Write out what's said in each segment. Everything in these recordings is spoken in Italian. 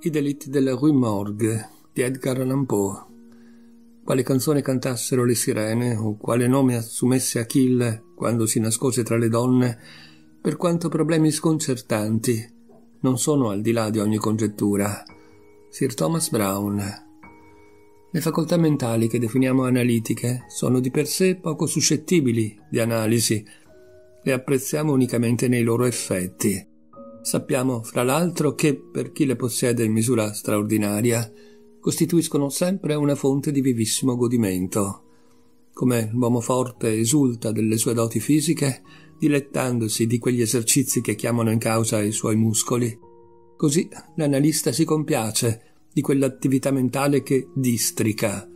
I delitti della Rue Morgue di Edgar Allan Poe. Quale canzone cantassero le sirene o quale nome assumesse Achille quando si nascose tra le donne, per quanto problemi sconcertanti non sono al di là di ogni congettura. Sir Thomas Brown. Le facoltà mentali che definiamo analitiche sono di per sé poco suscettibili di analisi, le apprezziamo unicamente nei loro effetti. Sappiamo, fra l'altro, che per chi le possiede in misura straordinaria, costituiscono sempre una fonte di vivissimo godimento. Come l'uomo forte esulta delle sue doti fisiche, dilettandosi di quegli esercizi che chiamano in causa i suoi muscoli, così l'analista si compiace di quell'attività mentale che districa.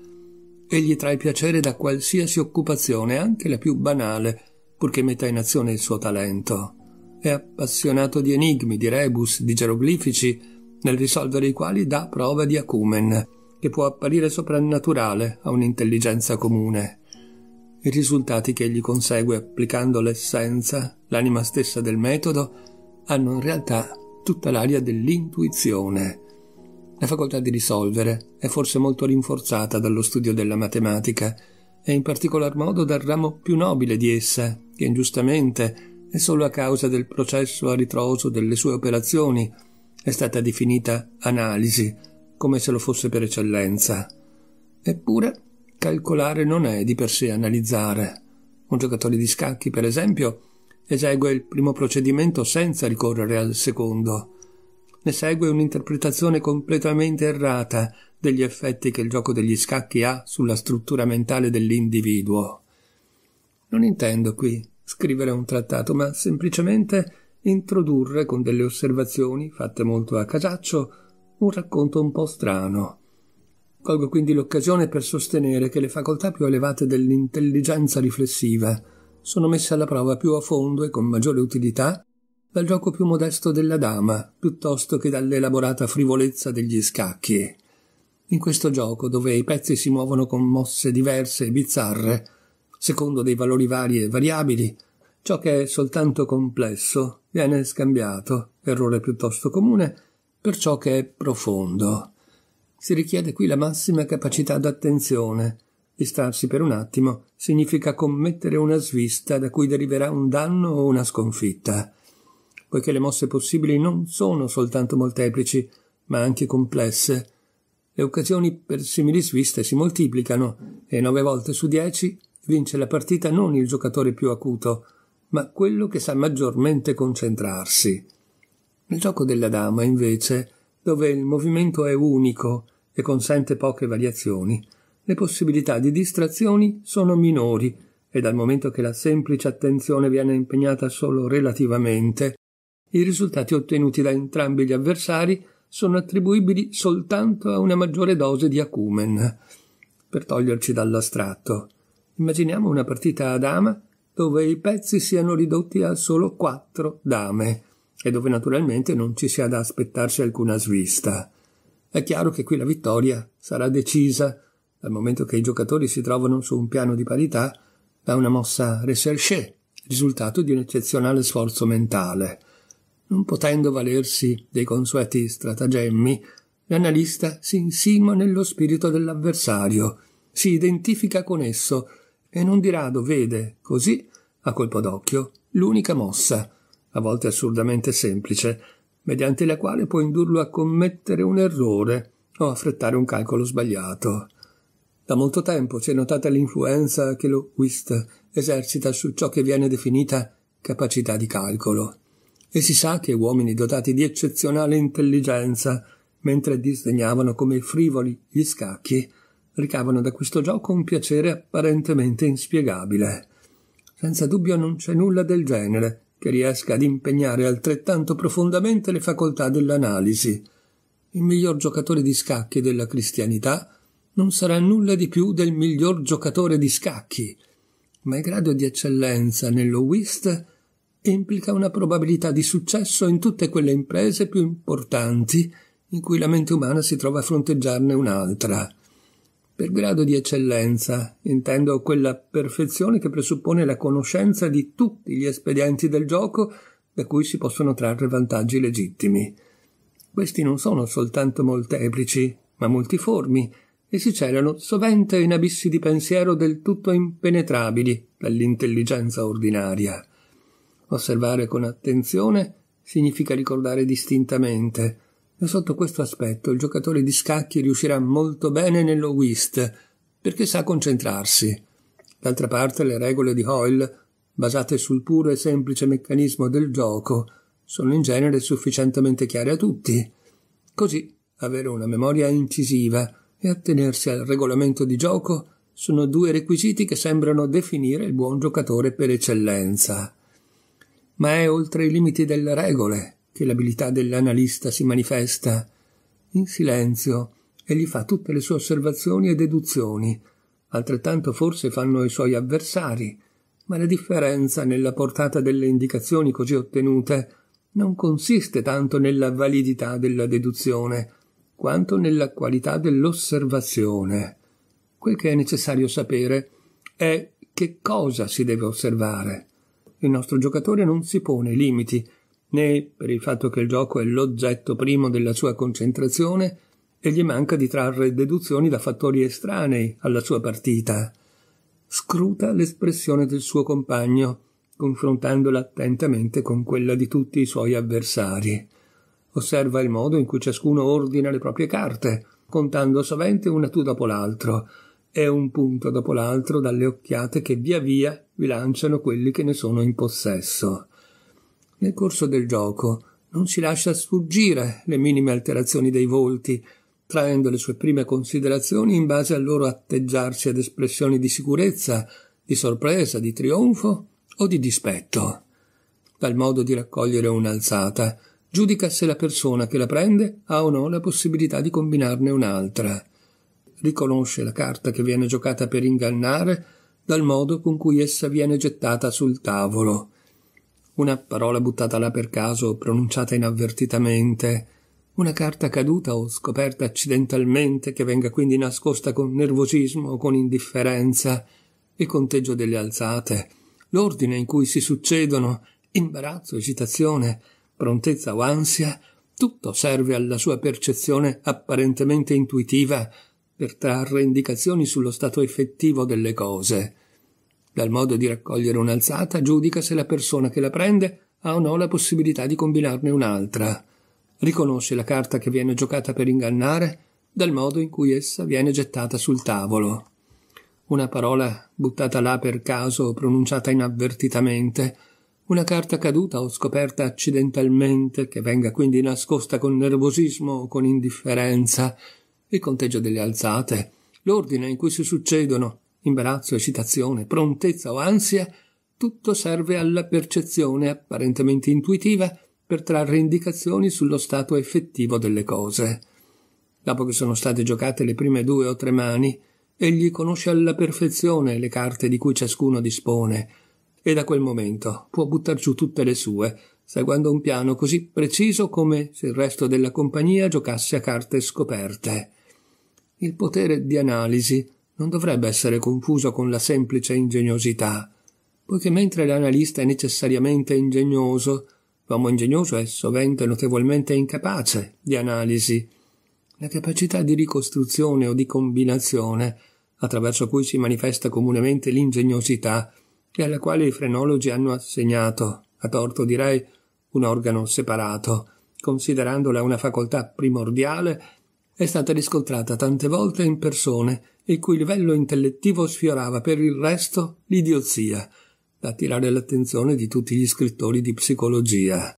Egli trae piacere da qualsiasi occupazione, anche la più banale, purché metta in azione il suo talento è appassionato di enigmi, di rebus, di geroglifici, nel risolvere i quali dà prova di acumen, che può apparire soprannaturale a un'intelligenza comune. I risultati che egli consegue applicando l'essenza, l'anima stessa del metodo, hanno in realtà tutta l'aria dell'intuizione. La facoltà di risolvere è forse molto rinforzata dallo studio della matematica, e in particolar modo dal ramo più nobile di essa, che ingiustamente e solo a causa del processo a ritroso delle sue operazioni è stata definita analisi, come se lo fosse per eccellenza. Eppure calcolare non è di per sé analizzare. Un giocatore di scacchi, per esempio, esegue il primo procedimento senza ricorrere al secondo. Ne segue un'interpretazione completamente errata degli effetti che il gioco degli scacchi ha sulla struttura mentale dell'individuo. Non intendo qui scrivere un trattato, ma semplicemente introdurre con delle osservazioni, fatte molto a casaccio, un racconto un po' strano. Colgo quindi l'occasione per sostenere che le facoltà più elevate dell'intelligenza riflessiva sono messe alla prova più a fondo e con maggiore utilità dal gioco più modesto della dama, piuttosto che dall'elaborata frivolezza degli scacchi. In questo gioco, dove i pezzi si muovono con mosse diverse e bizzarre, secondo dei valori vari e variabili, ciò che è soltanto complesso viene scambiato, errore piuttosto comune, per ciò che è profondo. Si richiede qui la massima capacità d'attenzione. Distarsi per un attimo significa commettere una svista da cui deriverà un danno o una sconfitta. Poiché le mosse possibili non sono soltanto molteplici, ma anche complesse, le occasioni per simili sviste si moltiplicano e nove volte su dieci vince la partita non il giocatore più acuto, ma quello che sa maggiormente concentrarsi. Nel gioco della dama, invece, dove il movimento è unico e consente poche variazioni, le possibilità di distrazioni sono minori e dal momento che la semplice attenzione viene impegnata solo relativamente, i risultati ottenuti da entrambi gli avversari sono attribuibili soltanto a una maggiore dose di acumen. Per toglierci dall'astratto, Immaginiamo una partita a dama dove i pezzi siano ridotti a solo quattro dame e dove naturalmente non ci sia da aspettarsi alcuna svista. È chiaro che qui la vittoria sarà decisa dal momento che i giocatori si trovano su un piano di parità da una mossa recherché, risultato di un eccezionale sforzo mentale. Non potendo valersi dei consueti stratagemmi, l'analista si insinua nello spirito dell'avversario, si identifica con esso e non di rado vede, così, a colpo d'occhio, l'unica mossa, a volte assurdamente semplice, mediante la quale può indurlo a commettere un errore o affrettare un calcolo sbagliato. Da molto tempo si è notata l'influenza che lo whist esercita su ciò che viene definita capacità di calcolo. E si sa che uomini dotati di eccezionale intelligenza, mentre disdegnavano come frivoli gli scacchi, ricavano da questo gioco un piacere apparentemente inspiegabile. Senza dubbio non c'è nulla del genere che riesca ad impegnare altrettanto profondamente le facoltà dell'analisi. Il miglior giocatore di scacchi della cristianità non sarà nulla di più del miglior giocatore di scacchi, ma il grado di eccellenza nello whist implica una probabilità di successo in tutte quelle imprese più importanti in cui la mente umana si trova a fronteggiarne un'altra. Per grado di eccellenza intendo quella perfezione che presuppone la conoscenza di tutti gli espedienti del gioco da cui si possono trarre vantaggi legittimi. Questi non sono soltanto molteplici, ma multiformi, e si celano sovente in abissi di pensiero del tutto impenetrabili dall'intelligenza ordinaria. Osservare con attenzione significa ricordare distintamente, ma sotto questo aspetto il giocatore di scacchi riuscirà molto bene nello whist, perché sa concentrarsi. D'altra parte le regole di Hoyle, basate sul puro e semplice meccanismo del gioco, sono in genere sufficientemente chiare a tutti. Così avere una memoria incisiva e attenersi al regolamento di gioco sono due requisiti che sembrano definire il buon giocatore per eccellenza. Ma è oltre i limiti delle regole che l'abilità dell'analista si manifesta in silenzio egli fa tutte le sue osservazioni e deduzioni. Altrettanto forse fanno i suoi avversari, ma la differenza nella portata delle indicazioni così ottenute non consiste tanto nella validità della deduzione, quanto nella qualità dell'osservazione. Quel che è necessario sapere è che cosa si deve osservare. Il nostro giocatore non si pone limiti né per il fatto che il gioco è l'oggetto primo della sua concentrazione e gli manca di trarre deduzioni da fattori estranei alla sua partita. Scruta l'espressione del suo compagno, confrontandola attentamente con quella di tutti i suoi avversari. Osserva il modo in cui ciascuno ordina le proprie carte, contando sovente una tu dopo l'altro, e un punto dopo l'altro dalle occhiate che via via vi lanciano quelli che ne sono in possesso. Nel corso del gioco non si lascia sfuggire le minime alterazioni dei volti, traendo le sue prime considerazioni in base al loro atteggiarsi ad espressioni di sicurezza, di sorpresa, di trionfo o di dispetto. Dal modo di raccogliere un'alzata, giudica se la persona che la prende ha o no la possibilità di combinarne un'altra. Riconosce la carta che viene giocata per ingannare dal modo con cui essa viene gettata sul tavolo una parola buttata là per caso, pronunciata inavvertitamente, una carta caduta o scoperta accidentalmente che venga quindi nascosta con nervosismo o con indifferenza, il conteggio delle alzate, l'ordine in cui si succedono, imbarazzo, esitazione, prontezza o ansia, tutto serve alla sua percezione apparentemente intuitiva per trarre indicazioni sullo stato effettivo delle cose. Dal modo di raccogliere un'alzata giudica se la persona che la prende ha o no la possibilità di combinarne un'altra. Riconosce la carta che viene giocata per ingannare dal modo in cui essa viene gettata sul tavolo. Una parola buttata là per caso o pronunciata inavvertitamente, una carta caduta o scoperta accidentalmente, che venga quindi nascosta con nervosismo o con indifferenza, il conteggio delle alzate, l'ordine in cui si succedono, imbarazzo, eccitazione, prontezza o ansia, tutto serve alla percezione apparentemente intuitiva per trarre indicazioni sullo stato effettivo delle cose. Dopo che sono state giocate le prime due o tre mani, egli conosce alla perfezione le carte di cui ciascuno dispone, e da quel momento può buttar giù tutte le sue, seguendo un piano così preciso come se il resto della compagnia giocasse a carte scoperte. Il potere di analisi non dovrebbe essere confuso con la semplice ingegnosità, poiché mentre l'analista è necessariamente ingegnoso, l'uomo ingegnoso è sovente notevolmente incapace di analisi. La capacità di ricostruzione o di combinazione, attraverso cui si manifesta comunemente l'ingegnosità, e alla quale i frenologi hanno assegnato, a torto direi, un organo separato, considerandola una facoltà primordiale, è stata riscontrata tante volte in persone il cui livello intellettivo sfiorava per il resto l'idiozia, da attirare l'attenzione di tutti gli scrittori di psicologia.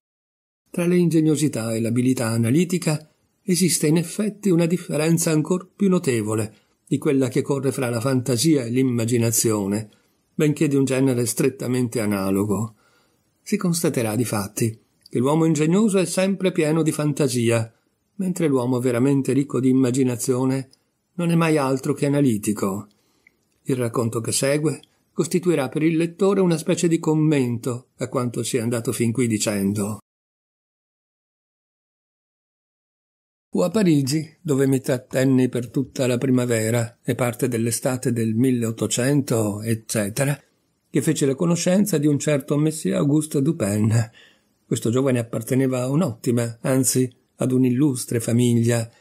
Tra le ingegnosità e l'abilità analitica esiste in effetti una differenza ancor più notevole di quella che corre fra la fantasia e l'immaginazione, benché di un genere strettamente analogo. Si constaterà di fatti che l'uomo ingegnoso è sempre pieno di fantasia, mentre l'uomo veramente ricco di immaginazione è non è mai altro che analitico. Il racconto che segue costituirà per il lettore una specie di commento a quanto si è andato fin qui dicendo. Fu a Parigi, dove mi trattenni per tutta la primavera e parte dell'estate del 1800, eccetera, che feci la conoscenza di un certo Messia Auguste Dupin. Questo giovane apparteneva a un'ottima, anzi ad un'illustre famiglia,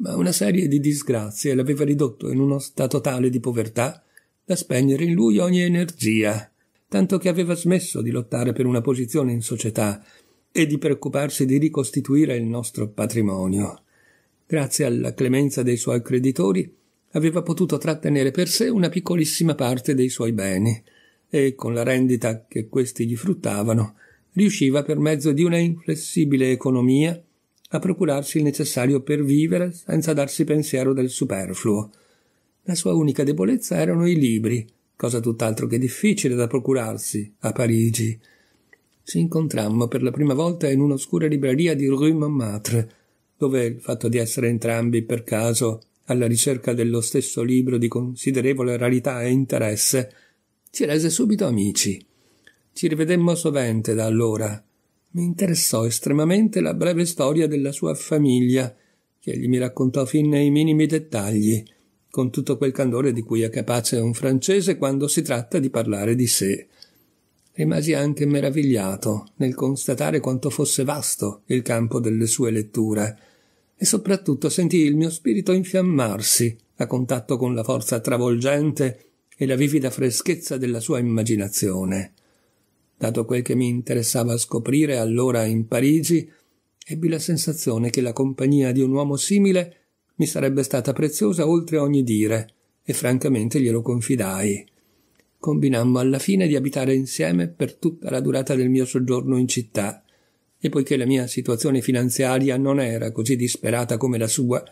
ma una serie di disgrazie l'aveva ridotto in uno stato tale di povertà da spegnere in lui ogni energia, tanto che aveva smesso di lottare per una posizione in società e di preoccuparsi di ricostituire il nostro patrimonio. Grazie alla clemenza dei suoi creditori, aveva potuto trattenere per sé una piccolissima parte dei suoi beni e con la rendita che questi gli fruttavano riusciva per mezzo di una inflessibile economia a procurarsi il necessario per vivere senza darsi pensiero del superfluo. La sua unica debolezza erano i libri, cosa tutt'altro che difficile da procurarsi a Parigi. Ci incontrammo per la prima volta in un'oscura libreria di Rue Montmartre, dove il fatto di essere entrambi per caso alla ricerca dello stesso libro di considerevole rarità e interesse ci rese subito amici. Ci rivedemmo sovente da allora, mi interessò estremamente la breve storia della sua famiglia, che egli mi raccontò fin nei minimi dettagli, con tutto quel candore di cui è capace un francese quando si tratta di parlare di sé. Rimasi anche meravigliato nel constatare quanto fosse vasto il campo delle sue letture, e soprattutto sentii il mio spirito infiammarsi a contatto con la forza travolgente e la vivida freschezza della sua immaginazione. Dato quel che mi interessava scoprire allora in Parigi, ebbi la sensazione che la compagnia di un uomo simile mi sarebbe stata preziosa oltre ogni dire, e francamente glielo confidai. Combinammo alla fine di abitare insieme per tutta la durata del mio soggiorno in città, e poiché la mia situazione finanziaria non era così disperata come la sua,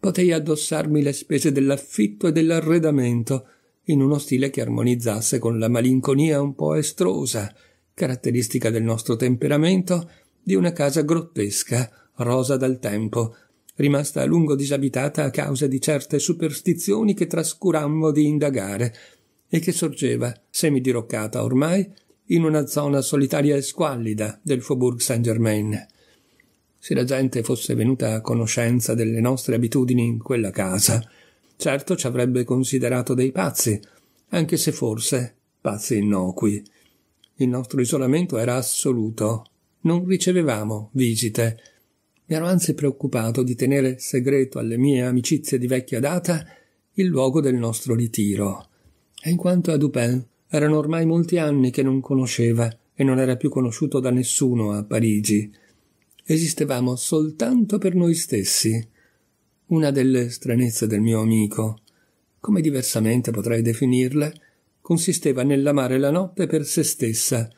potei addossarmi le spese dell'affitto e dell'arredamento in uno stile che armonizzasse con la malinconia un po' estrosa caratteristica del nostro temperamento, di una casa grottesca, rosa dal tempo, rimasta a lungo disabitata a causa di certe superstizioni che trascurammo di indagare, e che sorgeva, semidiroccata ormai, in una zona solitaria e squallida del Faubourg Saint-Germain. Se la gente fosse venuta a conoscenza delle nostre abitudini in quella casa, certo ci avrebbe considerato dei pazzi, anche se forse pazzi innocui. Il nostro isolamento era assoluto. Non ricevevamo visite. Mi ero anzi preoccupato di tenere segreto alle mie amicizie di vecchia data il luogo del nostro ritiro. E in quanto a Dupin, erano ormai molti anni che non conosceva e non era più conosciuto da nessuno a Parigi. Esistevamo soltanto per noi stessi. Una delle stranezze del mio amico, come diversamente potrei definirle, consisteva nell'amare la notte per se stessa,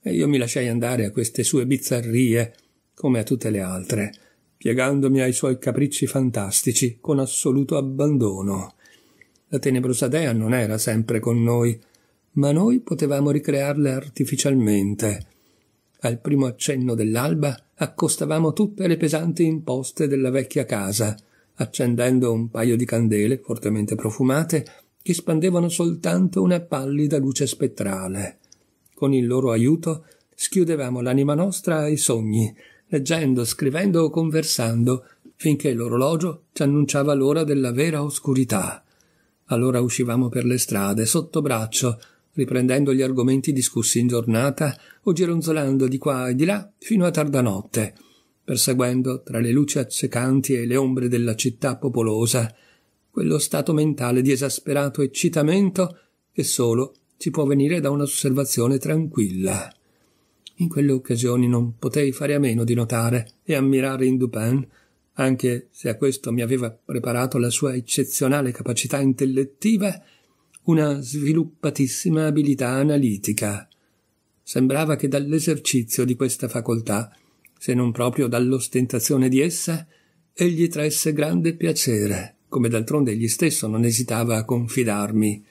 e io mi lasciai andare a queste sue bizzarrie, come a tutte le altre, piegandomi ai suoi capricci fantastici con assoluto abbandono. La tenebrosa dea non era sempre con noi, ma noi potevamo ricrearla artificialmente. Al primo accenno dell'alba accostavamo tutte le pesanti imposte della vecchia casa, accendendo un paio di candele fortemente profumate che spandevano soltanto una pallida luce spettrale. Con il loro aiuto schiudevamo l'anima nostra ai sogni, leggendo, scrivendo o conversando, finché l'orologio ci annunciava l'ora della vera oscurità. Allora uscivamo per le strade, sotto braccio, riprendendo gli argomenti discussi in giornata o gironzolando di qua e di là fino a tarda notte, perseguendo tra le luci accecanti e le ombre della città popolosa quello stato mentale di esasperato eccitamento che solo ci può venire da un'osservazione tranquilla. In quelle occasioni non potei fare a meno di notare e ammirare in Dupin, anche se a questo mi aveva preparato la sua eccezionale capacità intellettiva, una sviluppatissima abilità analitica. Sembrava che dall'esercizio di questa facoltà, se non proprio dall'ostentazione di essa, egli traesse grande piacere come d'altronde egli stesso non esitava a confidarmi.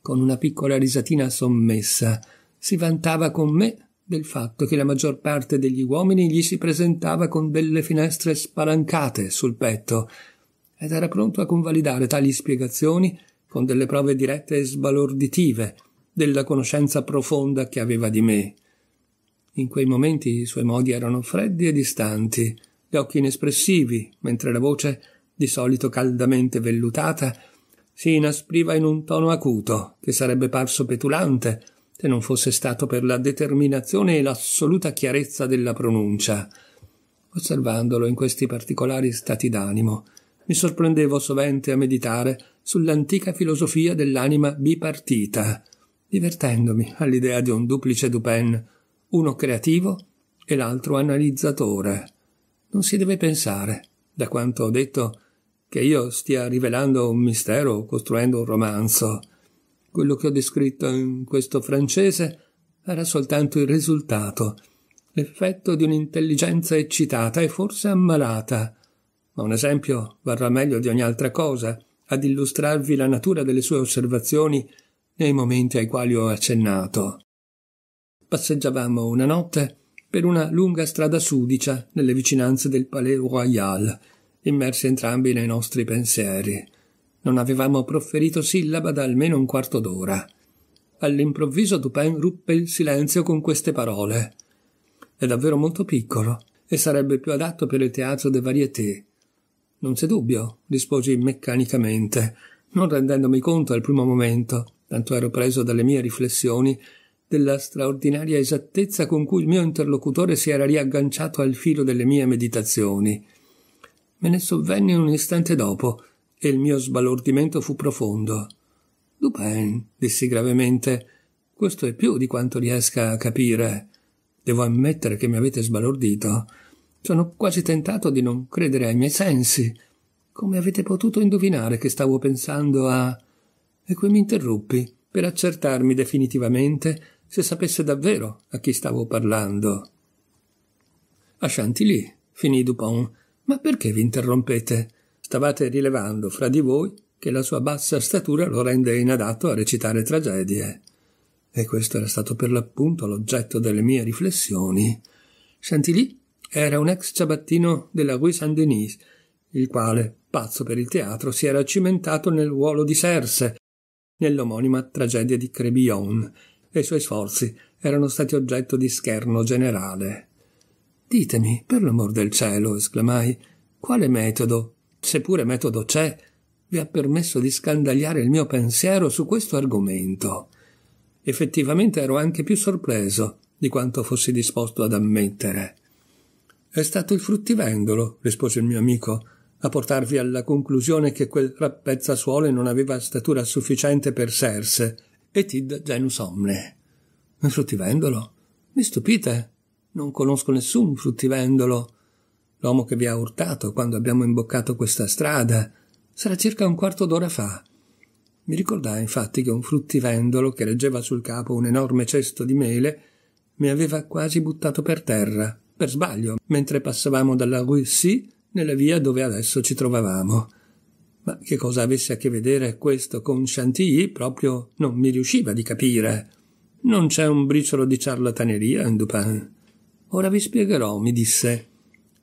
Con una piccola risatina sommessa, si vantava con me del fatto che la maggior parte degli uomini gli si presentava con delle finestre spalancate sul petto, ed era pronto a convalidare tali spiegazioni con delle prove dirette e sbalorditive della conoscenza profonda che aveva di me. In quei momenti i suoi modi erano freddi e distanti, gli occhi inespressivi, mentre la voce di solito caldamente vellutata, si inaspriva in un tono acuto, che sarebbe parso petulante, se non fosse stato per la determinazione e l'assoluta chiarezza della pronuncia. Osservandolo in questi particolari stati d'animo, mi sorprendevo sovente a meditare sull'antica filosofia dell'anima bipartita, divertendomi all'idea di un duplice Dupin, uno creativo e l'altro analizzatore. Non si deve pensare, da quanto ho detto, che io stia rivelando un mistero o costruendo un romanzo. Quello che ho descritto in questo francese era soltanto il risultato, l'effetto di un'intelligenza eccitata e forse ammalata. Ma un esempio varrà meglio di ogni altra cosa ad illustrarvi la natura delle sue osservazioni nei momenti ai quali ho accennato. Passeggiavamo una notte per una lunga strada sudicia nelle vicinanze del Palais Royal, immersi entrambi nei nostri pensieri. Non avevamo proferito sillaba da almeno un quarto d'ora. All'improvviso Dupin ruppe il silenzio con queste parole. È davvero molto piccolo e sarebbe più adatto per il teatro de varieté. Non c'è dubbio, risposi meccanicamente, non rendendomi conto al primo momento, tanto ero preso dalle mie riflessioni, della straordinaria esattezza con cui il mio interlocutore si era riagganciato al filo delle mie meditazioni. Me ne sovvenne un istante dopo e il mio sbalordimento fu profondo. Dupin, dissi gravemente, questo è più di quanto riesca a capire. Devo ammettere che mi avete sbalordito. Sono quasi tentato di non credere ai miei sensi. Come avete potuto indovinare che stavo pensando a... E qui mi interruppi per accertarmi definitivamente se sapesse davvero a chi stavo parlando. A Chantilly, finì Dupont, ma perché vi interrompete? Stavate rilevando fra di voi che la sua bassa statura lo rende inadatto a recitare tragedie. E questo era stato per l'appunto l'oggetto delle mie riflessioni. Chantilly era un ex ciabattino della Rue Saint-Denis, il quale, pazzo per il teatro, si era cimentato nel ruolo di Serse, nell'omonima tragedia di Crebillon, e i suoi sforzi erano stati oggetto di scherno generale. Ditemi, per l'amor del cielo, esclamai, quale metodo, seppure metodo c'è, vi ha permesso di scandagliare il mio pensiero su questo argomento? Effettivamente ero anche più sorpreso di quanto fossi disposto ad ammettere. È stato il fruttivendolo, rispose il mio amico, a portarvi alla conclusione che quel rappezzazuole non aveva statura sufficiente per Serse, et id genus omne. Un fruttivendolo? Mi stupite, non conosco nessun fruttivendolo. L'uomo che vi ha urtato quando abbiamo imboccato questa strada sarà circa un quarto d'ora fa. Mi ricordai infatti che un fruttivendolo che reggeva sul capo un enorme cesto di mele mi aveva quasi buttato per terra, per sbaglio, mentre passavamo dalla rue C nella via dove adesso ci trovavamo. Ma che cosa avesse a che vedere questo con Chantilly proprio non mi riusciva di capire. Non c'è un briciolo di ciarlataneria in Dupin. Ora vi spiegherò, mi disse,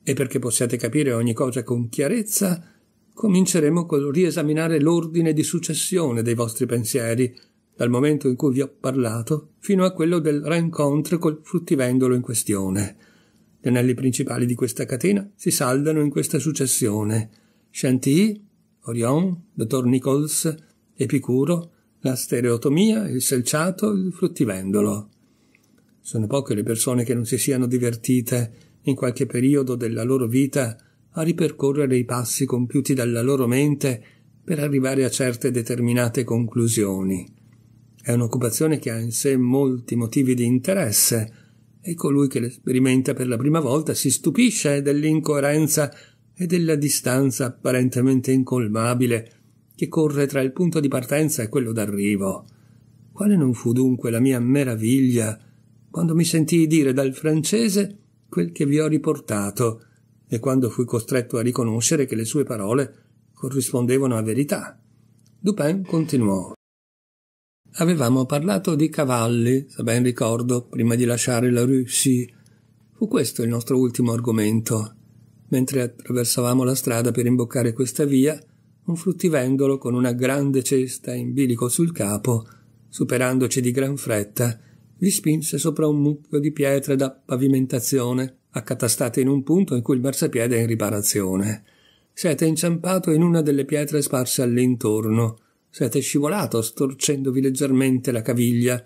e perché possiate capire ogni cosa con chiarezza, cominceremo col riesaminare l'ordine di successione dei vostri pensieri, dal momento in cui vi ho parlato fino a quello del rencontre col fruttivendolo in questione. Gli anelli principali di questa catena si saldano in questa successione. Chantilly, Orion, dottor Nichols, Epicuro, la stereotomia, il selciato, il fruttivendolo. Sono poche le persone che non si siano divertite, in qualche periodo della loro vita, a ripercorrere i passi compiuti dalla loro mente per arrivare a certe determinate conclusioni. È un'occupazione che ha in sé molti motivi di interesse e colui che l'esperimenta per la prima volta si stupisce dell'incoerenza e della distanza apparentemente incolmabile che corre tra il punto di partenza e quello d'arrivo. Quale non fu dunque la mia meraviglia quando mi sentii dire dal francese quel che vi ho riportato e quando fui costretto a riconoscere che le sue parole corrispondevano a verità. Dupin continuò. Avevamo parlato di cavalli, se ben ricordo, prima di lasciare la Rue Fu questo il nostro ultimo argomento. Mentre attraversavamo la strada per imboccare questa via, un fruttivendolo con una grande cesta in bilico sul capo, superandoci di gran fretta, li spinse sopra un mucchio di pietre da pavimentazione, accatastate in un punto in cui il marciapiede è in riparazione. Siete inciampato in una delle pietre sparse all'intorno. Siete scivolato, storcendovi leggermente la caviglia.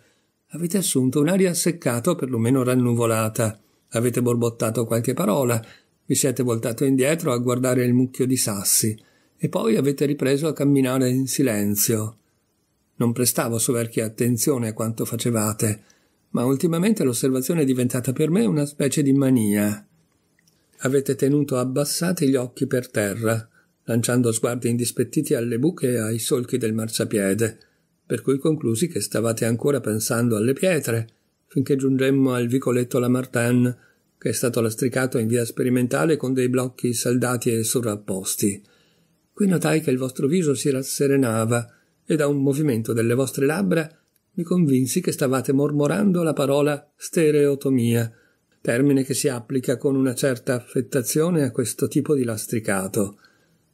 Avete assunto un'aria seccata o perlomeno rannuvolata. Avete borbottato qualche parola. Vi siete voltato indietro a guardare il mucchio di sassi. E poi avete ripreso a camminare in silenzio. Non prestavo soverchia attenzione a quanto facevate ma ultimamente l'osservazione è diventata per me una specie di mania. Avete tenuto abbassati gli occhi per terra, lanciando sguardi indispettiti alle buche e ai solchi del marciapiede, per cui conclusi che stavate ancora pensando alle pietre, finché giungemmo al vicoletto Lamartin, che è stato lastricato in via sperimentale con dei blocchi saldati e sovrapposti. Qui notai che il vostro viso si rasserenava e da un movimento delle vostre labbra mi convinsi che stavate mormorando la parola stereotomia, termine che si applica con una certa affettazione a questo tipo di lastricato.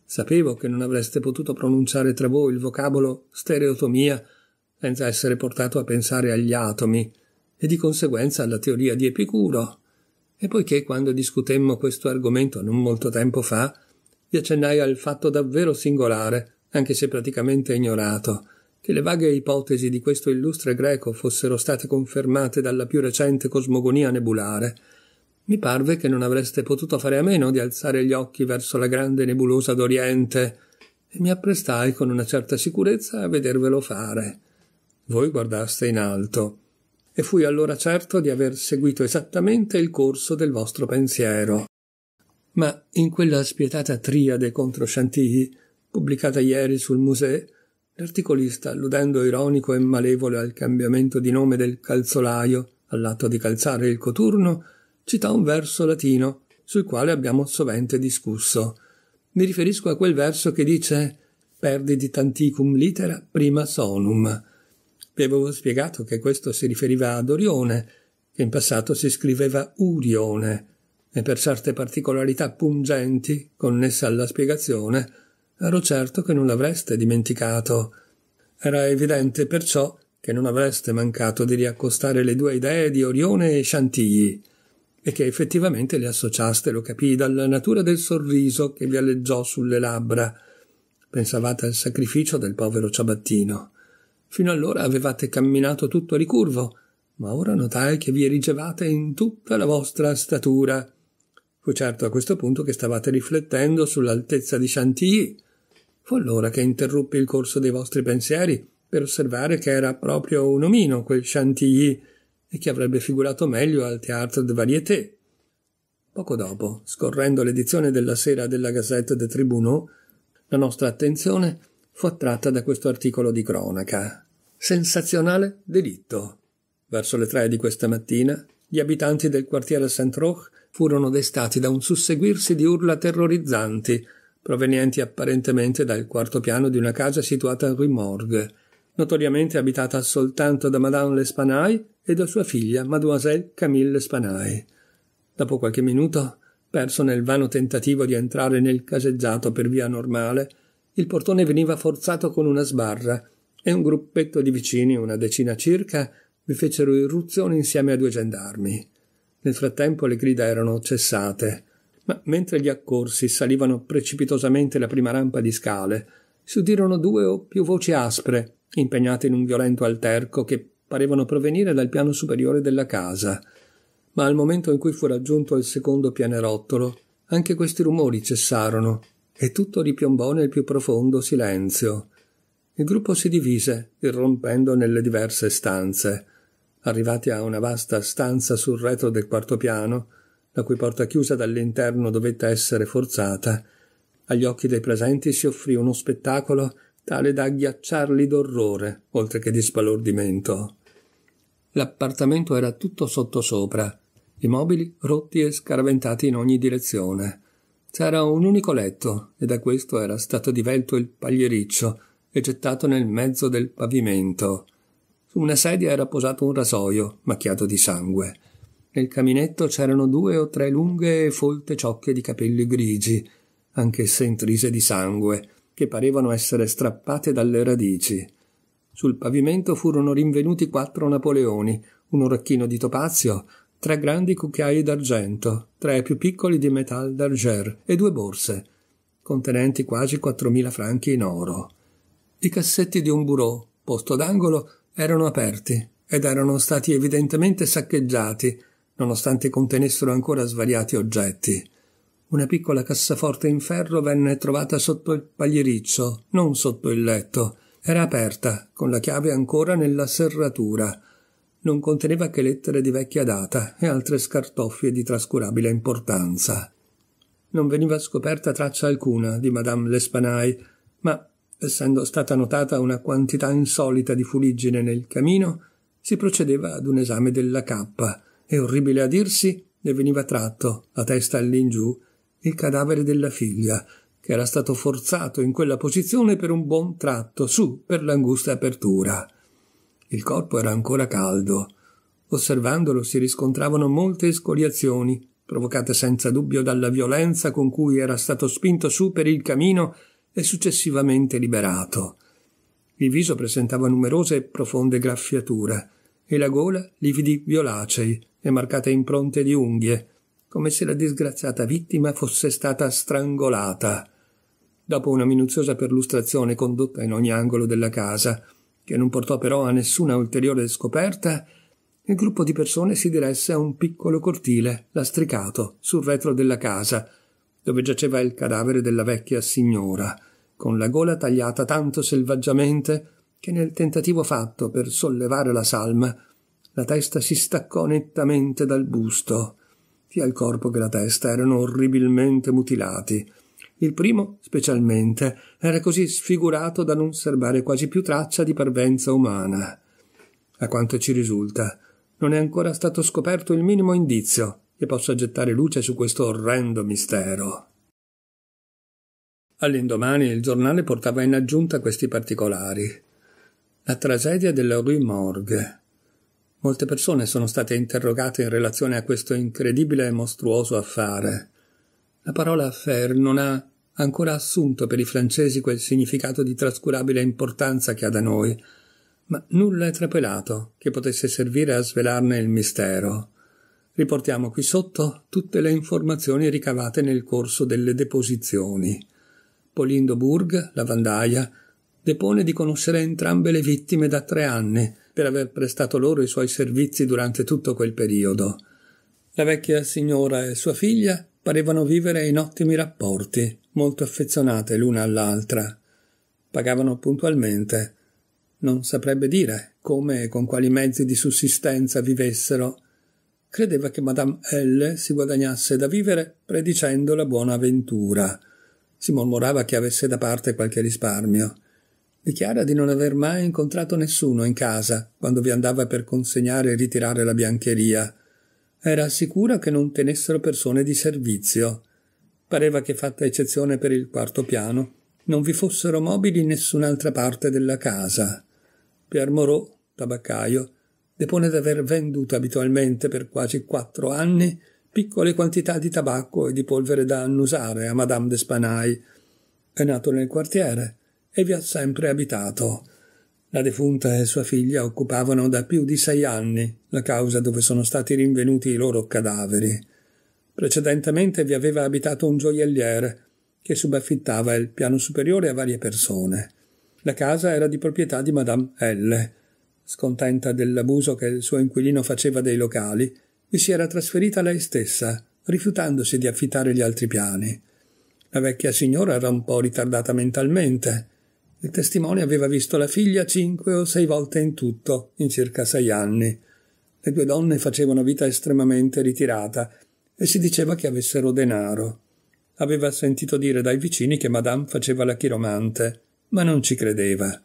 Sapevo che non avreste potuto pronunciare tra voi il vocabolo stereotomia senza essere portato a pensare agli atomi e di conseguenza alla teoria di Epicuro. E poiché quando discutemmo questo argomento non molto tempo fa, vi accennai al fatto davvero singolare, anche se praticamente ignorato, che le vaghe ipotesi di questo illustre greco fossero state confermate dalla più recente cosmogonia nebulare, mi parve che non avreste potuto fare a meno di alzare gli occhi verso la grande nebulosa d'Oriente, e mi apprestai con una certa sicurezza a vedervelo fare. Voi guardaste in alto, e fui allora certo di aver seguito esattamente il corso del vostro pensiero. Ma in quella spietata triade contro Chantilly, pubblicata ieri sul museo, L'articolista, alludendo ironico e malevole al cambiamento di nome del calzolaio all'atto di calzare il coturno, cita un verso latino sul quale abbiamo sovente discusso. Mi riferisco a quel verso che dice perditi tanticum litera prima sonum. Vi avevo spiegato che questo si riferiva ad Orione, che in passato si scriveva Urione, e per certe particolarità pungenti connesse alla spiegazione ero certo che non l'avreste dimenticato. Era evidente perciò che non avreste mancato di riaccostare le due idee di Orione e Chantilly, e che effettivamente le associaste lo capii dalla natura del sorriso che vi alleggiò sulle labbra. Pensavate al sacrificio del povero ciabattino. Fino allora avevate camminato tutto ricurvo, ma ora notai che vi erigevate in tutta la vostra statura. Fu certo a questo punto che stavate riflettendo sull'altezza di Chantilly, Fu allora che interruppi il corso dei vostri pensieri per osservare che era proprio un omino quel Chantilly e che avrebbe figurato meglio al Théâtre de Variété. Poco dopo, scorrendo l'edizione della sera della Gazette de Tribunaux, la nostra attenzione fu attratta da questo articolo di cronaca. Sensazionale delitto. Verso le tre di questa mattina, gli abitanti del quartiere Saint-Roch furono destati da un susseguirsi di urla terrorizzanti provenienti apparentemente dal quarto piano di una casa situata a Rue Morgue, notoriamente abitata soltanto da Madame L'Espanaye e da sua figlia, Mademoiselle Camille L'Espanaye. Dopo qualche minuto, perso nel vano tentativo di entrare nel caseggiato per via normale, il portone veniva forzato con una sbarra e un gruppetto di vicini, una decina circa, vi fecero irruzione insieme a due gendarmi. Nel frattempo le grida erano cessate ma mentre gli accorsi salivano precipitosamente la prima rampa di scale, si udirono due o più voci aspre, impegnate in un violento alterco che parevano provenire dal piano superiore della casa. Ma al momento in cui fu raggiunto il secondo pianerottolo, anche questi rumori cessarono e tutto ripiombò nel più profondo silenzio. Il gruppo si divise, irrompendo nelle diverse stanze. Arrivati a una vasta stanza sul retro del quarto piano, la cui porta chiusa dall'interno dovette essere forzata, agli occhi dei presenti si offrì uno spettacolo tale da agghiacciarli d'orrore, oltre che di spalordimento. L'appartamento era tutto sottosopra, i mobili rotti e scaraventati in ogni direzione. C'era un unico letto, e da questo era stato divelto il pagliericcio e gettato nel mezzo del pavimento. Su una sedia era posato un rasoio macchiato di sangue. Nel caminetto c'erano due o tre lunghe e folte ciocche di capelli grigi, anch'esse intrise di sangue, che parevano essere strappate dalle radici. Sul pavimento furono rinvenuti quattro napoleoni, un orecchino di topazio, tre grandi cucchiai d'argento, tre più piccoli di metal d'arger e due borse, contenenti quasi quattromila franchi in oro. I cassetti di un bureau, posto d'angolo, erano aperti ed erano stati evidentemente saccheggiati nonostante contenessero ancora svariati oggetti. Una piccola cassaforte in ferro venne trovata sotto il pagliericcio, non sotto il letto. Era aperta, con la chiave ancora nella serratura. Non conteneva che lettere di vecchia data e altre scartoffie di trascurabile importanza. Non veniva scoperta traccia alcuna di Madame L'Espanaye, ma, essendo stata notata una quantità insolita di fuliggine nel camino, si procedeva ad un esame della cappa e orribile a dirsi ne veniva tratto, la testa all'ingiù, il cadavere della figlia, che era stato forzato in quella posizione per un buon tratto su per l'angusta apertura. Il corpo era ancora caldo. Osservandolo si riscontravano molte escoriazioni, provocate senza dubbio dalla violenza con cui era stato spinto su per il camino e successivamente liberato. Il viso presentava numerose e profonde graffiature e la gola lividi violacei, e marcate impronte di unghie, come se la disgraziata vittima fosse stata strangolata. Dopo una minuziosa perlustrazione condotta in ogni angolo della casa, che non portò però a nessuna ulteriore scoperta, il gruppo di persone si diresse a un piccolo cortile lastricato sul retro della casa, dove giaceva il cadavere della vecchia signora, con la gola tagliata tanto selvaggiamente che nel tentativo fatto per sollevare la salma la testa si staccò nettamente dal busto. Sia il corpo che la testa erano orribilmente mutilati. Il primo, specialmente, era così sfigurato da non serbare quasi più traccia di parvenza umana. A quanto ci risulta, non è ancora stato scoperto il minimo indizio che possa gettare luce su questo orrendo mistero. All'indomani il giornale portava in aggiunta questi particolari. La tragedia della Rue Morgue. Molte persone sono state interrogate in relazione a questo incredibile e mostruoso affare. La parola affaire non ha ancora assunto per i francesi quel significato di trascurabile importanza che ha da noi, ma nulla è trapelato che potesse servire a svelarne il mistero. Riportiamo qui sotto tutte le informazioni ricavate nel corso delle deposizioni. Polindo Burg, la vandaia, depone di conoscere entrambe le vittime da tre anni, per aver prestato loro i suoi servizi durante tutto quel periodo. La vecchia signora e sua figlia parevano vivere in ottimi rapporti, molto affezionate l'una all'altra. Pagavano puntualmente. Non saprebbe dire come e con quali mezzi di sussistenza vivessero. Credeva che Madame L si guadagnasse da vivere predicendo la buona ventura. Si mormorava che avesse da parte qualche risparmio. Dichiara di non aver mai incontrato nessuno in casa quando vi andava per consegnare e ritirare la biancheria. Era sicura che non tenessero persone di servizio. Pareva che, fatta eccezione per il quarto piano, non vi fossero mobili in nessun'altra parte della casa. Pierre Moreau, tabaccaio, depone d'aver venduto abitualmente per quasi quattro anni piccole quantità di tabacco e di polvere da annusare a Madame d'Espanay. È nato nel quartiere, e vi ha sempre abitato. La defunta e sua figlia occupavano da più di sei anni la causa dove sono stati rinvenuti i loro cadaveri. Precedentemente vi aveva abitato un gioielliere che subaffittava il piano superiore a varie persone. La casa era di proprietà di Madame L. Scontenta dell'abuso che il suo inquilino faceva dei locali, vi si era trasferita lei stessa, rifiutandosi di affittare gli altri piani. La vecchia signora era un po' ritardata mentalmente, il testimone aveva visto la figlia cinque o sei volte in tutto, in circa sei anni. Le due donne facevano vita estremamente ritirata e si diceva che avessero denaro. Aveva sentito dire dai vicini che Madame faceva la chiromante, ma non ci credeva.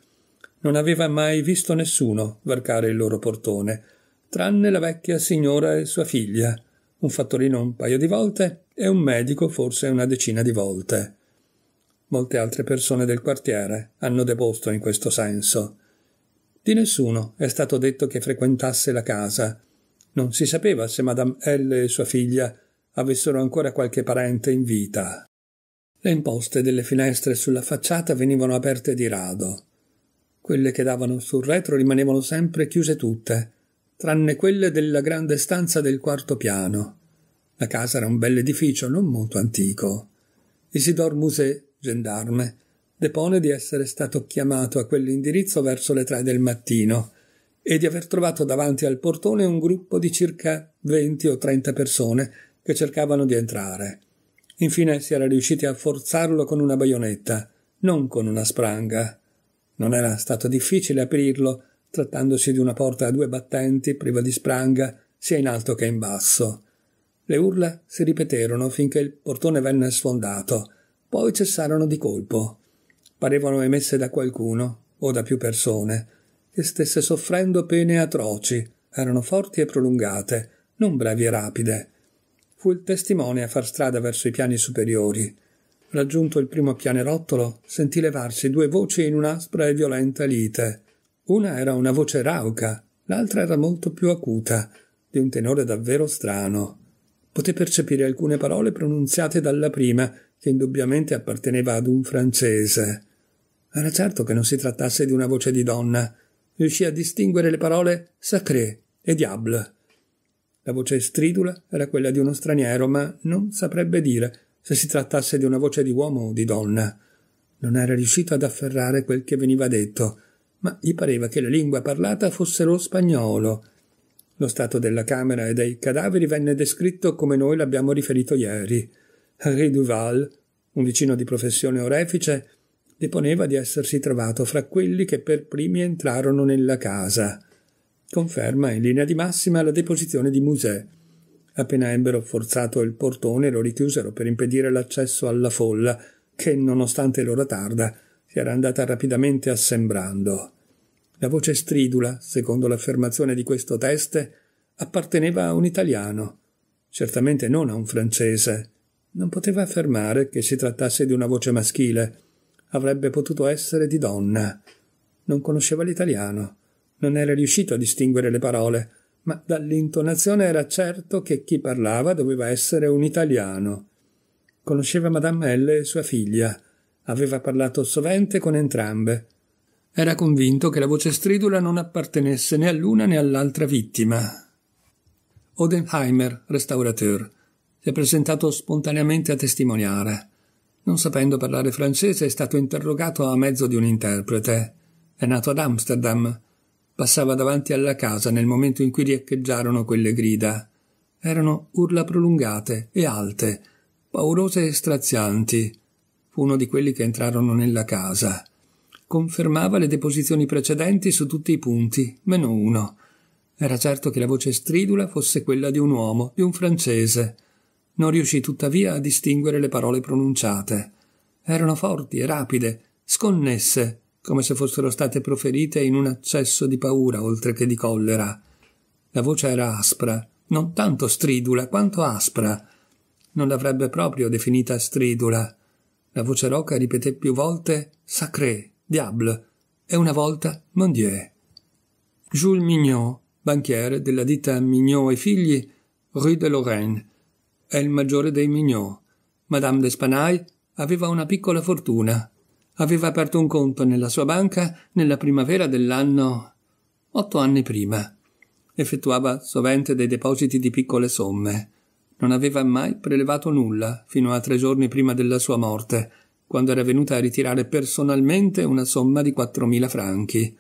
Non aveva mai visto nessuno varcare il loro portone, tranne la vecchia signora e sua figlia, un fattorino un paio di volte e un medico forse una decina di volte. Molte altre persone del quartiere hanno deposto in questo senso. Di nessuno è stato detto che frequentasse la casa. Non si sapeva se Madame L e sua figlia avessero ancora qualche parente in vita. Le imposte delle finestre sulla facciata venivano aperte di rado. Quelle che davano sul retro rimanevano sempre chiuse tutte, tranne quelle della grande stanza del quarto piano. La casa era un bell'edificio non molto antico. Isidor Musè gendarme, depone di essere stato chiamato a quell'indirizzo verso le tre del mattino e di aver trovato davanti al portone un gruppo di circa venti o trenta persone che cercavano di entrare. Infine si era riusciti a forzarlo con una baionetta, non con una spranga. Non era stato difficile aprirlo, trattandosi di una porta a due battenti priva di spranga, sia in alto che in basso. Le urla si ripeterono finché il portone venne sfondato poi cessarono di colpo. Parevano emesse da qualcuno, o da più persone, che stesse soffrendo pene atroci, erano forti e prolungate, non brevi e rapide. Fu il testimone a far strada verso i piani superiori. Raggiunto il primo pianerottolo, sentì levarsi due voci in un'aspra e violenta lite. Una era una voce rauca, l'altra era molto più acuta, di un tenore davvero strano. Poté percepire alcune parole pronunziate dalla prima, che indubbiamente apparteneva ad un francese. Era certo che non si trattasse di una voce di donna. Riuscì a distinguere le parole sacré e diable. La voce stridula era quella di uno straniero, ma non saprebbe dire se si trattasse di una voce di uomo o di donna. Non era riuscito ad afferrare quel che veniva detto, ma gli pareva che la lingua parlata fosse lo spagnolo. Lo stato della camera e dei cadaveri venne descritto come noi l'abbiamo riferito ieri. Henri Duval, un vicino di professione orefice, deponeva di essersi trovato fra quelli che per primi entrarono nella casa. Conferma in linea di massima la deposizione di Musè. Appena ebbero forzato il portone lo richiusero per impedire l'accesso alla folla che, nonostante l'ora tarda, si era andata rapidamente assembrando. La voce stridula, secondo l'affermazione di questo teste, apparteneva a un italiano, certamente non a un francese. Non poteva affermare che si trattasse di una voce maschile. Avrebbe potuto essere di donna. Non conosceva l'italiano. Non era riuscito a distinguere le parole, ma dall'intonazione era certo che chi parlava doveva essere un italiano. Conosceva Madame L e sua figlia. Aveva parlato sovente con entrambe. Era convinto che la voce stridula non appartenesse né all'una né all'altra vittima. Odenheimer, restaurateur, si è presentato spontaneamente a testimoniare. Non sapendo parlare francese è stato interrogato a mezzo di un interprete. È nato ad Amsterdam. Passava davanti alla casa nel momento in cui riecheggiarono quelle grida. Erano urla prolungate e alte, paurose e strazianti. Fu uno di quelli che entrarono nella casa. Confermava le deposizioni precedenti su tutti i punti, meno uno. Era certo che la voce stridula fosse quella di un uomo, di un francese. Non riuscì tuttavia a distinguere le parole pronunciate. Erano forti e rapide, sconnesse, come se fossero state proferite in un accesso di paura oltre che di collera. La voce era aspra, non tanto stridula quanto aspra. Non l'avrebbe proprio definita stridula. La voce roca ripeté più volte sacré, diable, e una volta mon Dieu. Jules Mignot, banchiere della ditta Mignot e figli, Rue de Lorraine, è il maggiore dei Mignot. Madame d'Espanay aveva una piccola fortuna. Aveva aperto un conto nella sua banca nella primavera dell'anno otto anni prima. Effettuava sovente dei depositi di piccole somme. Non aveva mai prelevato nulla fino a tre giorni prima della sua morte, quando era venuta a ritirare personalmente una somma di quattromila franchi.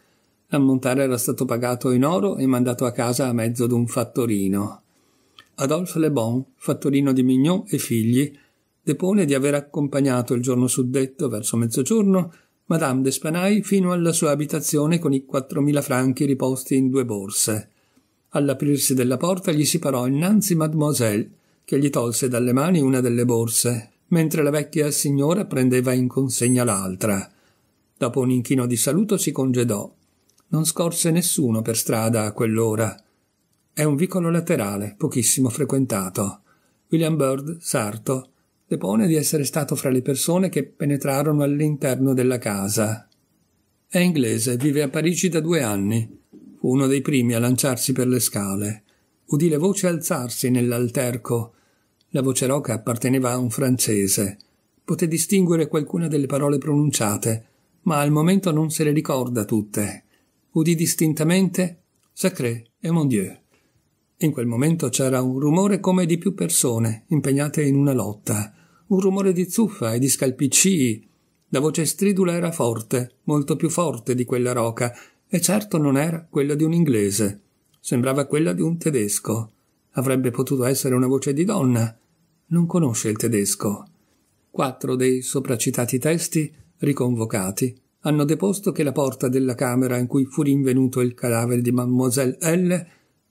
L'ammontare era stato pagato in oro e mandato a casa a mezzo d'un fattorino. Adolphe Le Bon, fattorino di Mignon e figli, depone di aver accompagnato il giorno suddetto verso mezzogiorno Madame d'Espanay fino alla sua abitazione con i 4.000 franchi riposti in due borse. All'aprirsi della porta gli si parò innanzi Mademoiselle, che gli tolse dalle mani una delle borse, mentre la vecchia signora prendeva in consegna l'altra. Dopo un inchino di saluto si congedò. Non scorse nessuno per strada a quell'ora. È un vicolo laterale, pochissimo frequentato. William Bird, sarto, depone di essere stato fra le persone che penetrarono all'interno della casa. È inglese, vive a Parigi da due anni. Fu uno dei primi a lanciarsi per le scale. Udì le voci alzarsi nell'alterco. La voce roca apparteneva a un francese. Poté distinguere qualcuna delle parole pronunciate, ma al momento non se le ricorda tutte. Udì distintamente Sacré et mon Dieu. In quel momento c'era un rumore come di più persone impegnate in una lotta, un rumore di zuffa e di scalpiccii. La voce stridula era forte, molto più forte di quella roca, e certo non era quella di un inglese. Sembrava quella di un tedesco. Avrebbe potuto essere una voce di donna. Non conosce il tedesco. Quattro dei sopracitati testi, riconvocati, hanno deposto che la porta della camera in cui fu rinvenuto il cadavere di Mademoiselle L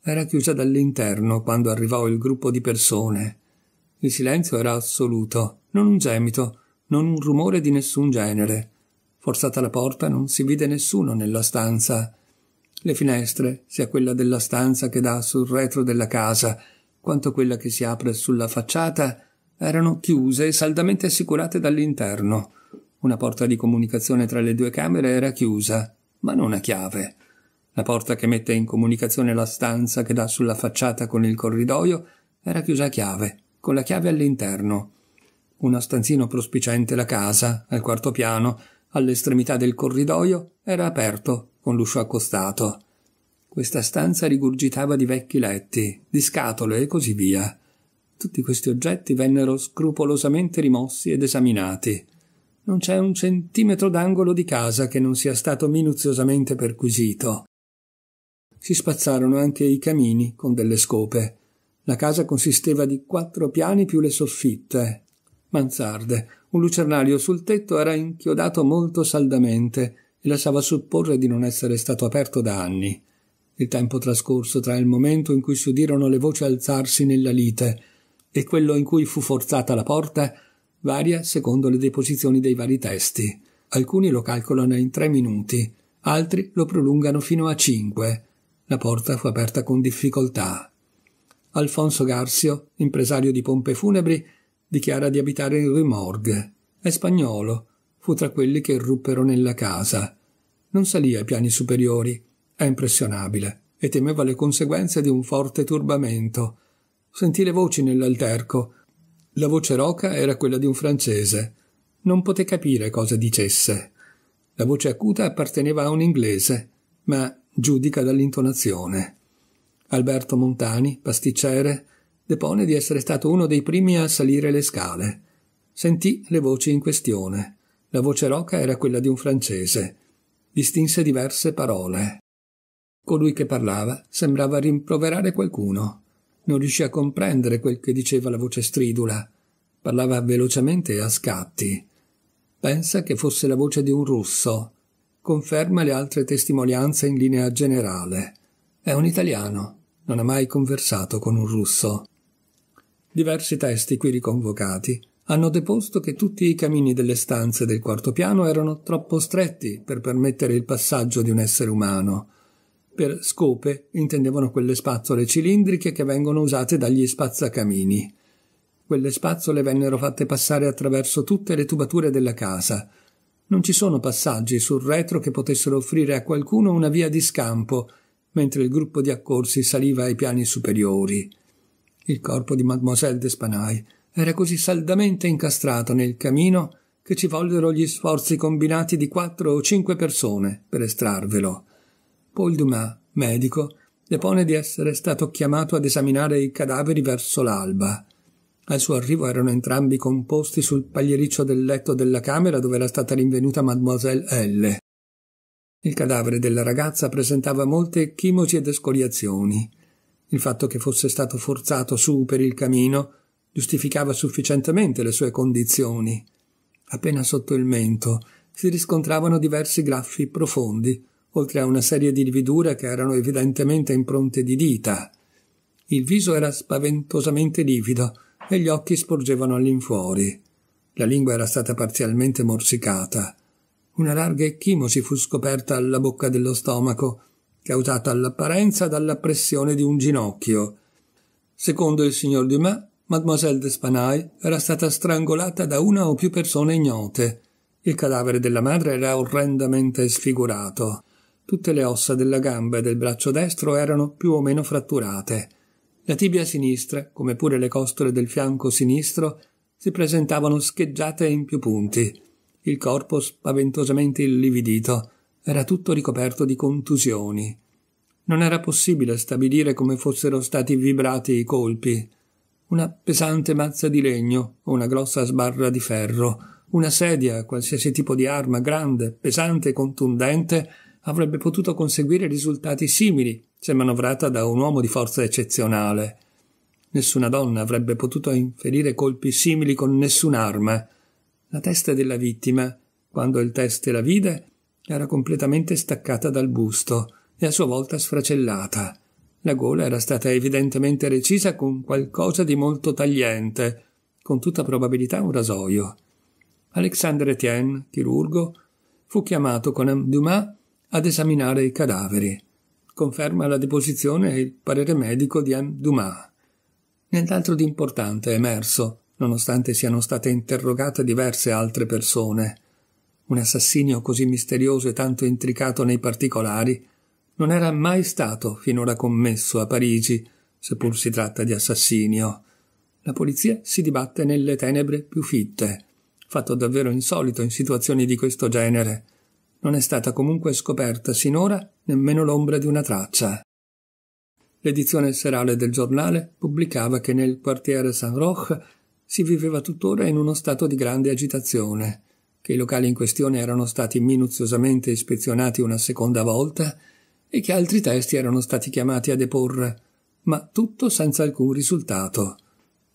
era chiusa dall'interno quando arrivò il gruppo di persone. Il silenzio era assoluto, non un gemito, non un rumore di nessun genere. Forzata la porta non si vide nessuno nella stanza. Le finestre, sia quella della stanza che dà sul retro della casa, quanto quella che si apre sulla facciata, erano chiuse e saldamente assicurate dall'interno. Una porta di comunicazione tra le due camere era chiusa, ma non a chiave. La porta che mette in comunicazione la stanza che dà sulla facciata con il corridoio era chiusa a chiave, con la chiave all'interno. Uno stanzino prospiciente la casa, al quarto piano, all'estremità del corridoio, era aperto, con l'uscio accostato. Questa stanza rigurgitava di vecchi letti, di scatole e così via. Tutti questi oggetti vennero scrupolosamente rimossi ed esaminati. Non c'è un centimetro d'angolo di casa che non sia stato minuziosamente perquisito si spazzarono anche i camini con delle scope. La casa consisteva di quattro piani più le soffitte, Manzarde. Un lucernario sul tetto era inchiodato molto saldamente e lasciava supporre di non essere stato aperto da anni. Il tempo trascorso tra il momento in cui si udirono le voci alzarsi nella lite e quello in cui fu forzata la porta varia secondo le deposizioni dei vari testi. Alcuni lo calcolano in tre minuti, altri lo prolungano fino a cinque, la porta fu aperta con difficoltà. Alfonso Garzio, impresario di pompe funebri, dichiara di abitare in Rue È spagnolo. Fu tra quelli che ruppero nella casa. Non salì ai piani superiori. È impressionabile e temeva le conseguenze di un forte turbamento. Sentì le voci nell'alterco. La voce roca era quella di un francese. Non poté capire cosa dicesse. La voce acuta apparteneva a un inglese, ma giudica dall'intonazione. Alberto Montani, pasticcere, depone di essere stato uno dei primi a salire le scale. Sentì le voci in questione. La voce roca era quella di un francese. Distinse diverse parole. Colui che parlava sembrava rimproverare qualcuno. Non riuscì a comprendere quel che diceva la voce stridula. Parlava velocemente e a scatti. Pensa che fosse la voce di un russo, conferma le altre testimonianze in linea generale. È un italiano, non ha mai conversato con un russo. Diversi testi qui riconvocati hanno deposto che tutti i camini delle stanze del quarto piano erano troppo stretti per permettere il passaggio di un essere umano. Per scope intendevano quelle spazzole cilindriche che vengono usate dagli spazzacamini. Quelle spazzole vennero fatte passare attraverso tutte le tubature della casa, non ci sono passaggi sul retro che potessero offrire a qualcuno una via di scampo, mentre il gruppo di accorsi saliva ai piani superiori. Il corpo di Mademoiselle Despanay era così saldamente incastrato nel camino che ci vollero gli sforzi combinati di quattro o cinque persone per estrarvelo. Paul Dumas, medico, depone di essere stato chiamato ad esaminare i cadaveri verso l'alba. Al suo arrivo erano entrambi composti sul pagliericcio del letto della camera dove era stata rinvenuta Mademoiselle L. Il cadavere della ragazza presentava molte chimosi ed escoriazioni. Il fatto che fosse stato forzato su per il camino giustificava sufficientemente le sue condizioni. Appena sotto il mento si riscontravano diversi graffi profondi, oltre a una serie di lividure che erano evidentemente impronte di dita. Il viso era spaventosamente livido, e gli occhi sporgevano all'infuori. La lingua era stata parzialmente morsicata. Una larga ecchimosi fu scoperta alla bocca dello stomaco, causata all'apparenza dalla pressione di un ginocchio. Secondo il signor Dumas, Mademoiselle Despanay era stata strangolata da una o più persone ignote. Il cadavere della madre era orrendamente sfigurato. Tutte le ossa della gamba e del braccio destro erano più o meno fratturate. La tibia sinistra, come pure le costole del fianco sinistro, si presentavano scheggiate in più punti. Il corpo spaventosamente illividito era tutto ricoperto di contusioni. Non era possibile stabilire come fossero stati vibrati i colpi. Una pesante mazza di legno o una grossa sbarra di ferro, una sedia, qualsiasi tipo di arma grande, pesante e contundente, avrebbe potuto conseguire risultati simili se manovrata da un uomo di forza eccezionale. Nessuna donna avrebbe potuto inferire colpi simili con nessun'arma. La testa della vittima, quando il teste la vide, era completamente staccata dal busto e a sua volta sfracellata. La gola era stata evidentemente recisa con qualcosa di molto tagliente, con tutta probabilità un rasoio. Alexandre Etienne, chirurgo, fu chiamato con Dumas ad esaminare i cadaveri. Conferma la deposizione e il parere medico di M. Dumas. Nient'altro di importante è emerso, nonostante siano state interrogate diverse altre persone. Un assassinio così misterioso e tanto intricato nei particolari non era mai stato finora commesso a Parigi, seppur si tratta di assassinio. La polizia si dibatte nelle tenebre più fitte, fatto davvero insolito in situazioni di questo genere non è stata comunque scoperta sinora nemmeno l'ombra di una traccia. L'edizione serale del giornale pubblicava che nel quartiere San Roch si viveva tuttora in uno stato di grande agitazione, che i locali in questione erano stati minuziosamente ispezionati una seconda volta e che altri testi erano stati chiamati a deporre, ma tutto senza alcun risultato.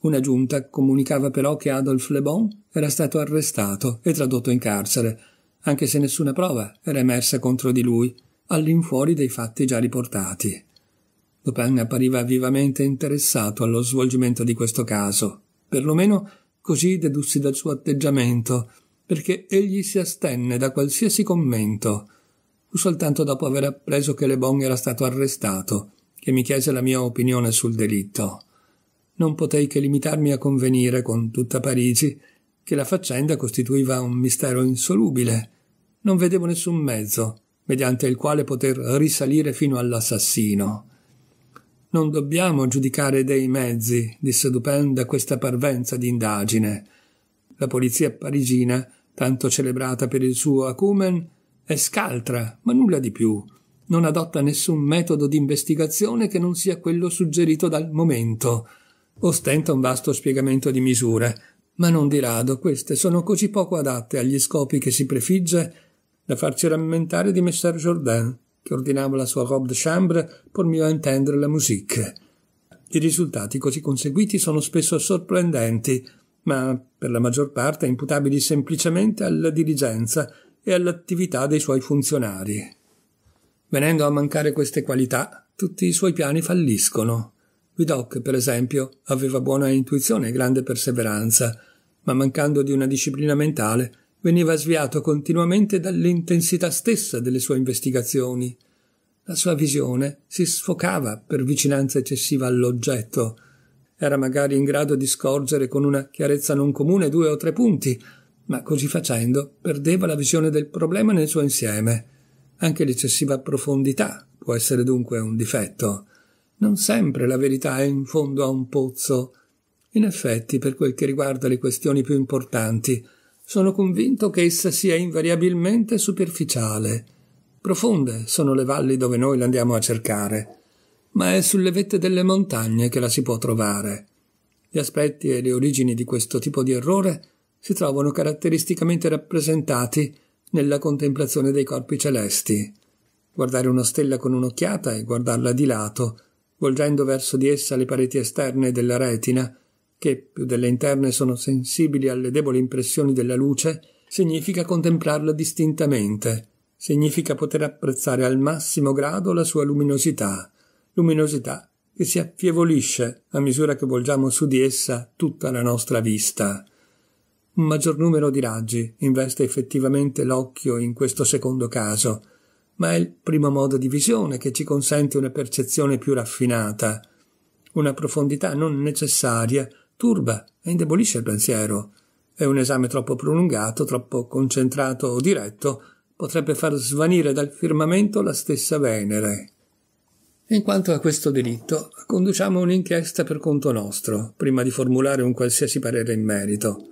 Una giunta comunicava però che Adolf Le Bon era stato arrestato e tradotto in carcere, anche se nessuna prova era emersa contro di lui, all'infuori dei fatti già riportati. Dupin appariva vivamente interessato allo svolgimento di questo caso, perlomeno così dedussi dal suo atteggiamento, perché egli si astenne da qualsiasi commento. Fu soltanto dopo aver appreso che Le Bon era stato arrestato che mi chiese la mia opinione sul delitto. Non potei che limitarmi a convenire con tutta Parigi che la faccenda costituiva un mistero insolubile. Non vedevo nessun mezzo mediante il quale poter risalire fino all'assassino. Non dobbiamo giudicare dei mezzi, disse Dupin da questa parvenza di indagine. La polizia parigina, tanto celebrata per il suo acumen, è scaltra, ma nulla di più. Non adotta nessun metodo di investigazione che non sia quello suggerito dal momento. Ostenta un vasto spiegamento di misure, ma non di rado queste sono così poco adatte agli scopi che si prefigge da farci rammentare di messer Jourdain, che ordinava la sua robe de chambre per mio intendere la musique. I risultati così conseguiti sono spesso sorprendenti, ma per la maggior parte imputabili semplicemente alla diligenza e all'attività dei suoi funzionari. Venendo a mancare queste qualità, tutti i suoi piani falliscono. Vidocq, per esempio, aveva buona intuizione e grande perseveranza, ma mancando di una disciplina mentale, veniva sviato continuamente dall'intensità stessa delle sue investigazioni. La sua visione si sfocava per vicinanza eccessiva all'oggetto. Era magari in grado di scorgere con una chiarezza non comune due o tre punti, ma così facendo perdeva la visione del problema nel suo insieme. Anche l'eccessiva profondità può essere dunque un difetto. Non sempre la verità è in fondo a un pozzo, in effetti, per quel che riguarda le questioni più importanti, sono convinto che essa sia invariabilmente superficiale. Profonde sono le valli dove noi l'andiamo a cercare, ma è sulle vette delle montagne che la si può trovare. Gli aspetti e le origini di questo tipo di errore si trovano caratteristicamente rappresentati nella contemplazione dei corpi celesti. Guardare una stella con un'occhiata e guardarla di lato, volgendo verso di essa le pareti esterne della retina, che più delle interne sono sensibili alle deboli impressioni della luce, significa contemplarla distintamente, significa poter apprezzare al massimo grado la sua luminosità, luminosità che si affievolisce a misura che volgiamo su di essa tutta la nostra vista. Un maggior numero di raggi investe effettivamente l'occhio in questo secondo caso, ma è il primo modo di visione che ci consente una percezione più raffinata, una profondità non necessaria turba e indebolisce il pensiero e un esame troppo prolungato, troppo concentrato o diretto potrebbe far svanire dal firmamento la stessa Venere. In quanto a questo delitto, conduciamo un'inchiesta per conto nostro, prima di formulare un qualsiasi parere in merito.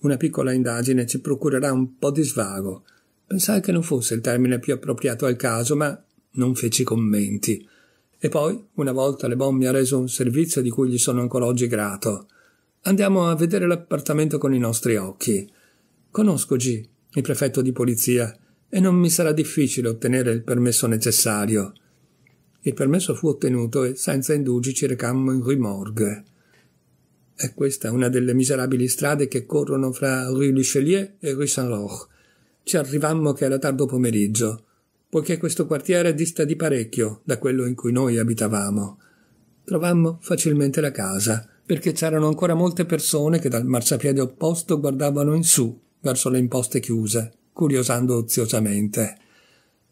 Una piccola indagine ci procurerà un po' di svago. Pensai che non fosse il termine più appropriato al caso, ma non feci commenti. E poi, una volta Lebon mi ha reso un servizio di cui gli sono ancora oggi grato. Andiamo a vedere l'appartamento con i nostri occhi. Conosco G, il prefetto di polizia, e non mi sarà difficile ottenere il permesso necessario. Il permesso fu ottenuto e senza indugi ci recammo in Rue Morgue. E questa una delle miserabili strade che corrono fra Rue Richelieu e Rue Saint-Roch. Ci arrivammo che era tardo pomeriggio, poiché questo quartiere dista di parecchio da quello in cui noi abitavamo. Trovammo facilmente la casa perché c'erano ancora molte persone che dal marciapiede opposto guardavano in su, verso le imposte chiuse, curiosando oziosamente.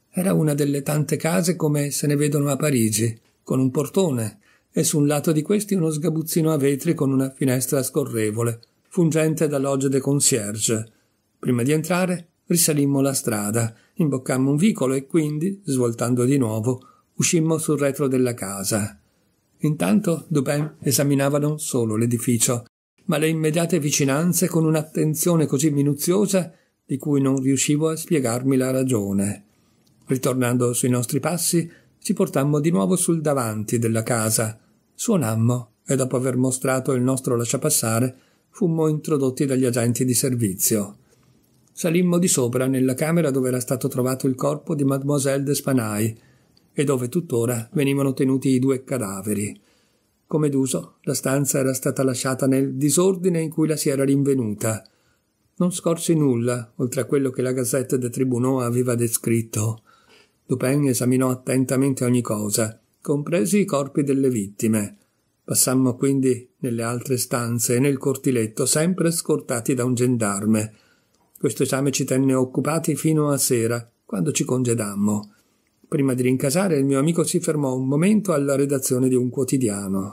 Era una delle tante case come se ne vedono a Parigi, con un portone, e su un lato di questi uno sgabuzzino a vetri con una finestra scorrevole, fungente da logge de concierge. Prima di entrare, risalimmo la strada, imboccammo un vicolo e quindi, svoltando di nuovo, uscimmo sul retro della casa. Intanto Dubin esaminava non solo l'edificio, ma le immediate vicinanze con un'attenzione così minuziosa di cui non riuscivo a spiegarmi la ragione. Ritornando sui nostri passi, ci portammo di nuovo sul davanti della casa, suonammo e dopo aver mostrato il nostro lasciapassare fummo introdotti dagli agenti di servizio. Salimmo di sopra nella camera dove era stato trovato il corpo di Mademoiselle Despanay e dove tuttora venivano tenuti i due cadaveri. Come d'uso, la stanza era stata lasciata nel disordine in cui la si era rinvenuta. Non scorsi nulla, oltre a quello che la Gazette de Tribunaux aveva descritto. Dupin esaminò attentamente ogni cosa, compresi i corpi delle vittime. Passammo quindi nelle altre stanze e nel cortiletto, sempre scortati da un gendarme. Questo esame ci tenne occupati fino a sera, quando ci congedammo. Prima di rincasare, il mio amico si fermò un momento alla redazione di un quotidiano.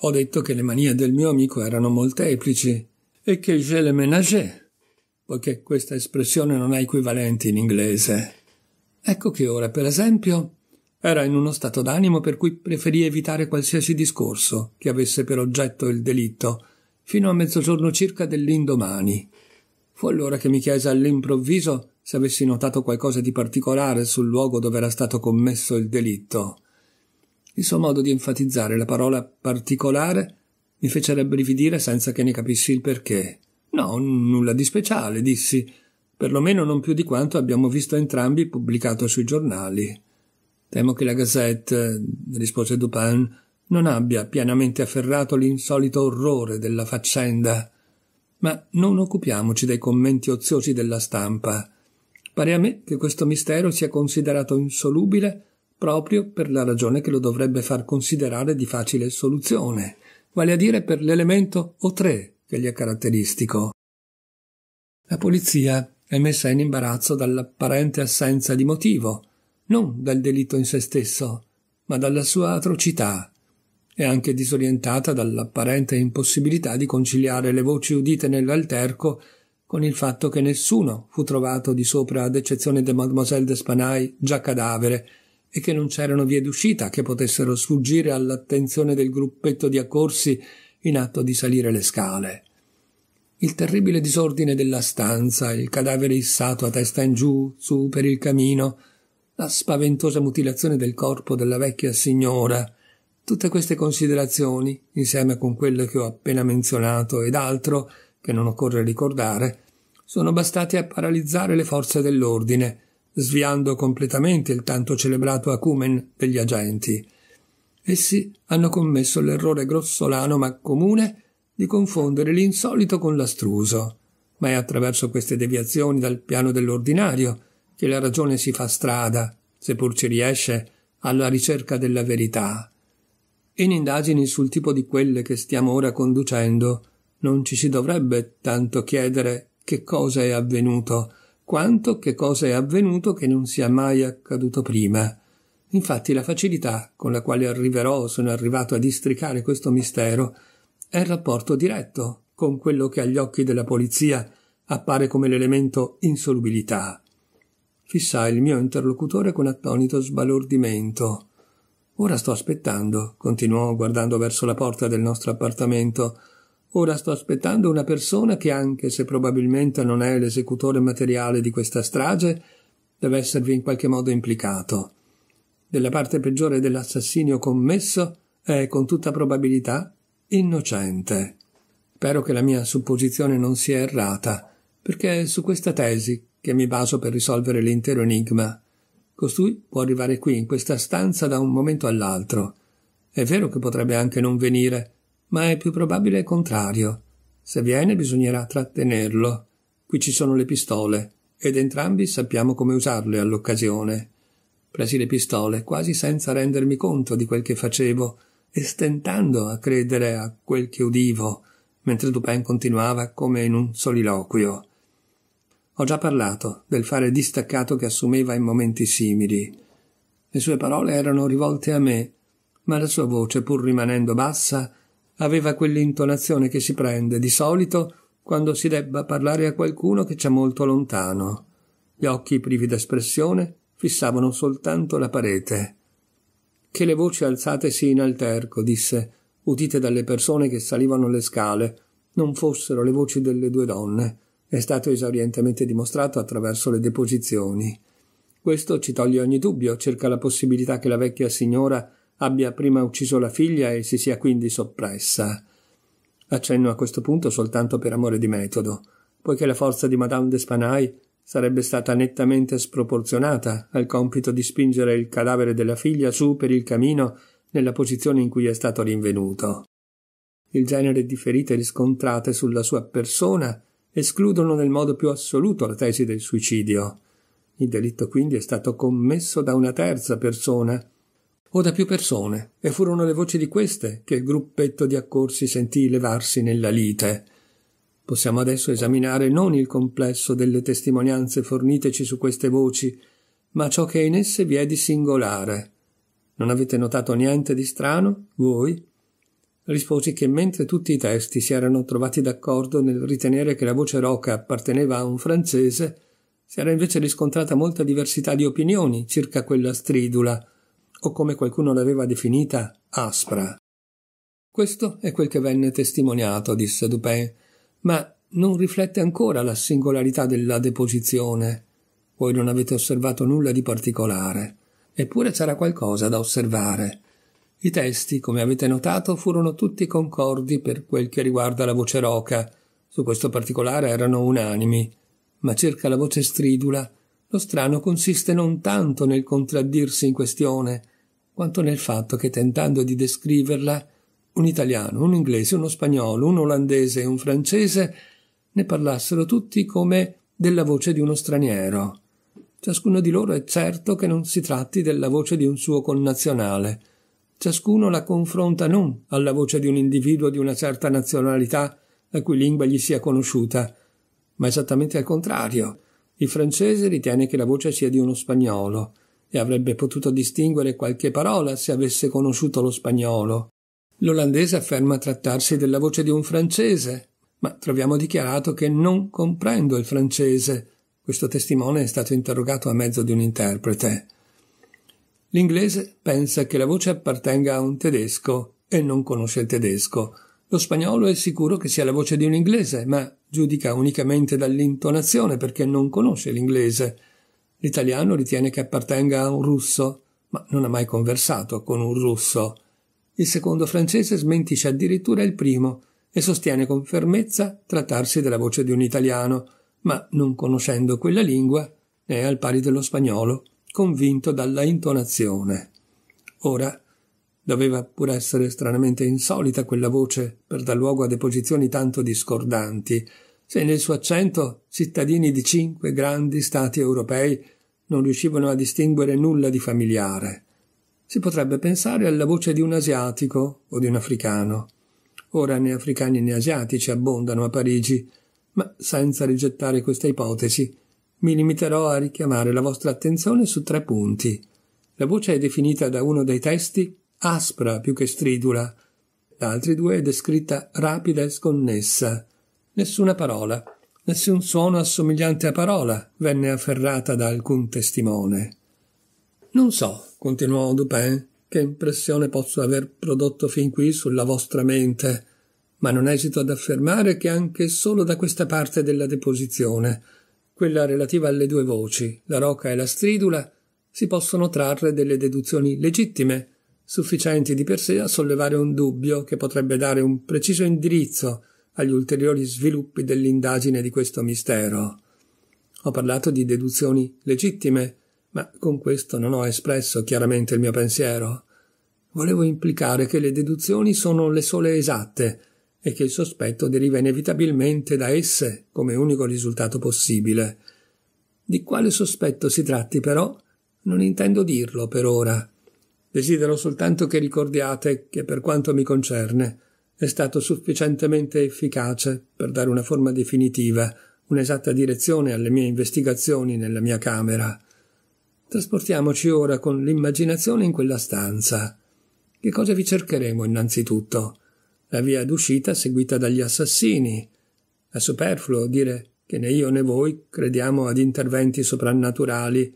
Ho detto che le manie del mio amico erano molteplici e che je le ménageais, poiché questa espressione non ha equivalenti in inglese. Ecco che ora, per esempio, era in uno stato d'animo per cui preferì evitare qualsiasi discorso che avesse per oggetto il delitto, fino a mezzogiorno circa dell'indomani. Fu allora che mi chiese all'improvviso se avessi notato qualcosa di particolare sul luogo dove era stato commesso il delitto. Il suo modo di enfatizzare la parola particolare mi fece rabbrividire senza che ne capissi il perché. No, nulla di speciale, dissi, perlomeno non più di quanto abbiamo visto entrambi pubblicato sui giornali. Temo che la Gazette, rispose Dupin, non abbia pienamente afferrato l'insolito orrore della faccenda. Ma non occupiamoci dei commenti oziosi della stampa. Pare a me che questo mistero sia considerato insolubile proprio per la ragione che lo dovrebbe far considerare di facile soluzione, vale a dire per l'elemento O3 che gli è caratteristico. La polizia è messa in imbarazzo dall'apparente assenza di motivo, non dal delitto in se stesso, ma dalla sua atrocità. È anche disorientata dall'apparente impossibilità di conciliare le voci udite nell'alterco con il fatto che nessuno fu trovato di sopra ad eccezione de Mademoiselle d'Espanay già cadavere e che non c'erano vie d'uscita che potessero sfuggire all'attenzione del gruppetto di accorsi in atto di salire le scale. Il terribile disordine della stanza, il cadavere issato a testa in giù, su per il camino, la spaventosa mutilazione del corpo della vecchia signora, tutte queste considerazioni, insieme con quelle che ho appena menzionato ed altro che non occorre ricordare, sono bastati a paralizzare le forze dell'ordine, sviando completamente il tanto celebrato acumen degli agenti. Essi hanno commesso l'errore grossolano ma comune di confondere l'insolito con l'astruso. Ma è attraverso queste deviazioni dal piano dell'ordinario che la ragione si fa strada, seppur ci riesce, alla ricerca della verità. In indagini sul tipo di quelle che stiamo ora conducendo non ci si dovrebbe tanto chiedere che cosa è avvenuto, quanto che cosa è avvenuto che non sia mai accaduto prima. Infatti la facilità con la quale arriverò o sono arrivato a districare questo mistero è il rapporto diretto con quello che agli occhi della polizia appare come l'elemento insolubilità. Fissai il mio interlocutore con attonito sbalordimento. Ora sto aspettando, continuò guardando verso la porta del nostro appartamento, Ora sto aspettando una persona che, anche se probabilmente non è l'esecutore materiale di questa strage, deve esservi in qualche modo implicato. Della parte peggiore dell'assassinio commesso è, con tutta probabilità, innocente. Spero che la mia supposizione non sia errata, perché è su questa tesi che mi baso per risolvere l'intero enigma. Costui può arrivare qui, in questa stanza, da un momento all'altro. È vero che potrebbe anche non venire, ma è più probabile il contrario. Se viene bisognerà trattenerlo. Qui ci sono le pistole, ed entrambi sappiamo come usarle all'occasione. Presi le pistole quasi senza rendermi conto di quel che facevo e stentando a credere a quel che udivo, mentre Dupin continuava come in un soliloquio. Ho già parlato del fare distaccato che assumeva in momenti simili. Le sue parole erano rivolte a me, ma la sua voce, pur rimanendo bassa, aveva quell'intonazione che si prende di solito quando si debba parlare a qualcuno che c'è molto lontano. Gli occhi privi d'espressione fissavano soltanto la parete. Che le voci alzatesi in alterco, disse, udite dalle persone che salivano le scale, non fossero le voci delle due donne, è stato esaurientemente dimostrato attraverso le deposizioni. Questo ci toglie ogni dubbio circa la possibilità che la vecchia signora abbia prima ucciso la figlia e si sia quindi soppressa. Accenno a questo punto soltanto per amore di metodo, poiché la forza di Madame d'Espanay sarebbe stata nettamente sproporzionata al compito di spingere il cadavere della figlia su per il camino nella posizione in cui è stato rinvenuto. Il genere di ferite riscontrate sulla sua persona escludono nel modo più assoluto la tesi del suicidio. Il delitto quindi è stato commesso da una terza persona, o da più persone, e furono le voci di queste che il gruppetto di accorsi sentì levarsi nella lite. Possiamo adesso esaminare non il complesso delle testimonianze forniteci su queste voci, ma ciò che in esse vi è di singolare. Non avete notato niente di strano, voi? Risposi che mentre tutti i testi si erano trovati d'accordo nel ritenere che la voce roca apparteneva a un francese, si era invece riscontrata molta diversità di opinioni circa quella stridula, o come qualcuno l'aveva definita, aspra. Questo è quel che venne testimoniato, disse Dupin, ma non riflette ancora la singolarità della deposizione. Voi non avete osservato nulla di particolare, eppure c'era qualcosa da osservare. I testi, come avete notato, furono tutti concordi per quel che riguarda la voce roca, su questo particolare erano unanimi, ma circa la voce stridula, lo strano consiste non tanto nel contraddirsi in questione, quanto nel fatto che tentando di descriverla un italiano, un inglese, uno spagnolo, un olandese e un francese ne parlassero tutti come della voce di uno straniero. Ciascuno di loro è certo che non si tratti della voce di un suo connazionale. Ciascuno la confronta non alla voce di un individuo di una certa nazionalità la cui lingua gli sia conosciuta, ma esattamente al contrario. Il francese ritiene che la voce sia di uno spagnolo, e avrebbe potuto distinguere qualche parola se avesse conosciuto lo spagnolo. L'olandese afferma trattarsi della voce di un francese, ma troviamo dichiarato che non comprendo il francese. Questo testimone è stato interrogato a mezzo di un interprete. L'inglese pensa che la voce appartenga a un tedesco e non conosce il tedesco. Lo spagnolo è sicuro che sia la voce di un inglese, ma giudica unicamente dall'intonazione perché non conosce l'inglese. L'italiano ritiene che appartenga a un russo, ma non ha mai conversato con un russo. Il secondo francese smentisce addirittura il primo e sostiene con fermezza trattarsi della voce di un italiano, ma non conoscendo quella lingua è al pari dello spagnolo, convinto dalla intonazione. Ora, doveva pur essere stranamente insolita quella voce per dar luogo a deposizioni tanto discordanti, se nel suo accento cittadini di cinque grandi stati europei non riuscivano a distinguere nulla di familiare, si potrebbe pensare alla voce di un asiatico o di un africano. Ora né africani né asiatici abbondano a Parigi, ma senza rigettare questa ipotesi, mi limiterò a richiamare la vostra attenzione su tre punti. La voce è definita da uno dei testi aspra più che stridula, da altri due è descritta rapida e sconnessa. Nessuna parola, nessun suono assomigliante a parola venne afferrata da alcun testimone. Non so, continuò Dupin, che impressione posso aver prodotto fin qui sulla vostra mente, ma non esito ad affermare che anche solo da questa parte della deposizione, quella relativa alle due voci, la roca e la stridula, si possono trarre delle deduzioni legittime, sufficienti di per sé a sollevare un dubbio che potrebbe dare un preciso indirizzo agli ulteriori sviluppi dell'indagine di questo mistero. Ho parlato di deduzioni legittime, ma con questo non ho espresso chiaramente il mio pensiero. Volevo implicare che le deduzioni sono le sole esatte e che il sospetto deriva inevitabilmente da esse come unico risultato possibile. Di quale sospetto si tratti, però, non intendo dirlo per ora. Desidero soltanto che ricordiate che, per quanto mi concerne, è stato sufficientemente efficace per dare una forma definitiva, un'esatta direzione alle mie investigazioni nella mia camera. Trasportiamoci ora con l'immaginazione in quella stanza. Che cosa vi cercheremo innanzitutto? La via d'uscita seguita dagli assassini. È superfluo dire che né io né voi crediamo ad interventi soprannaturali.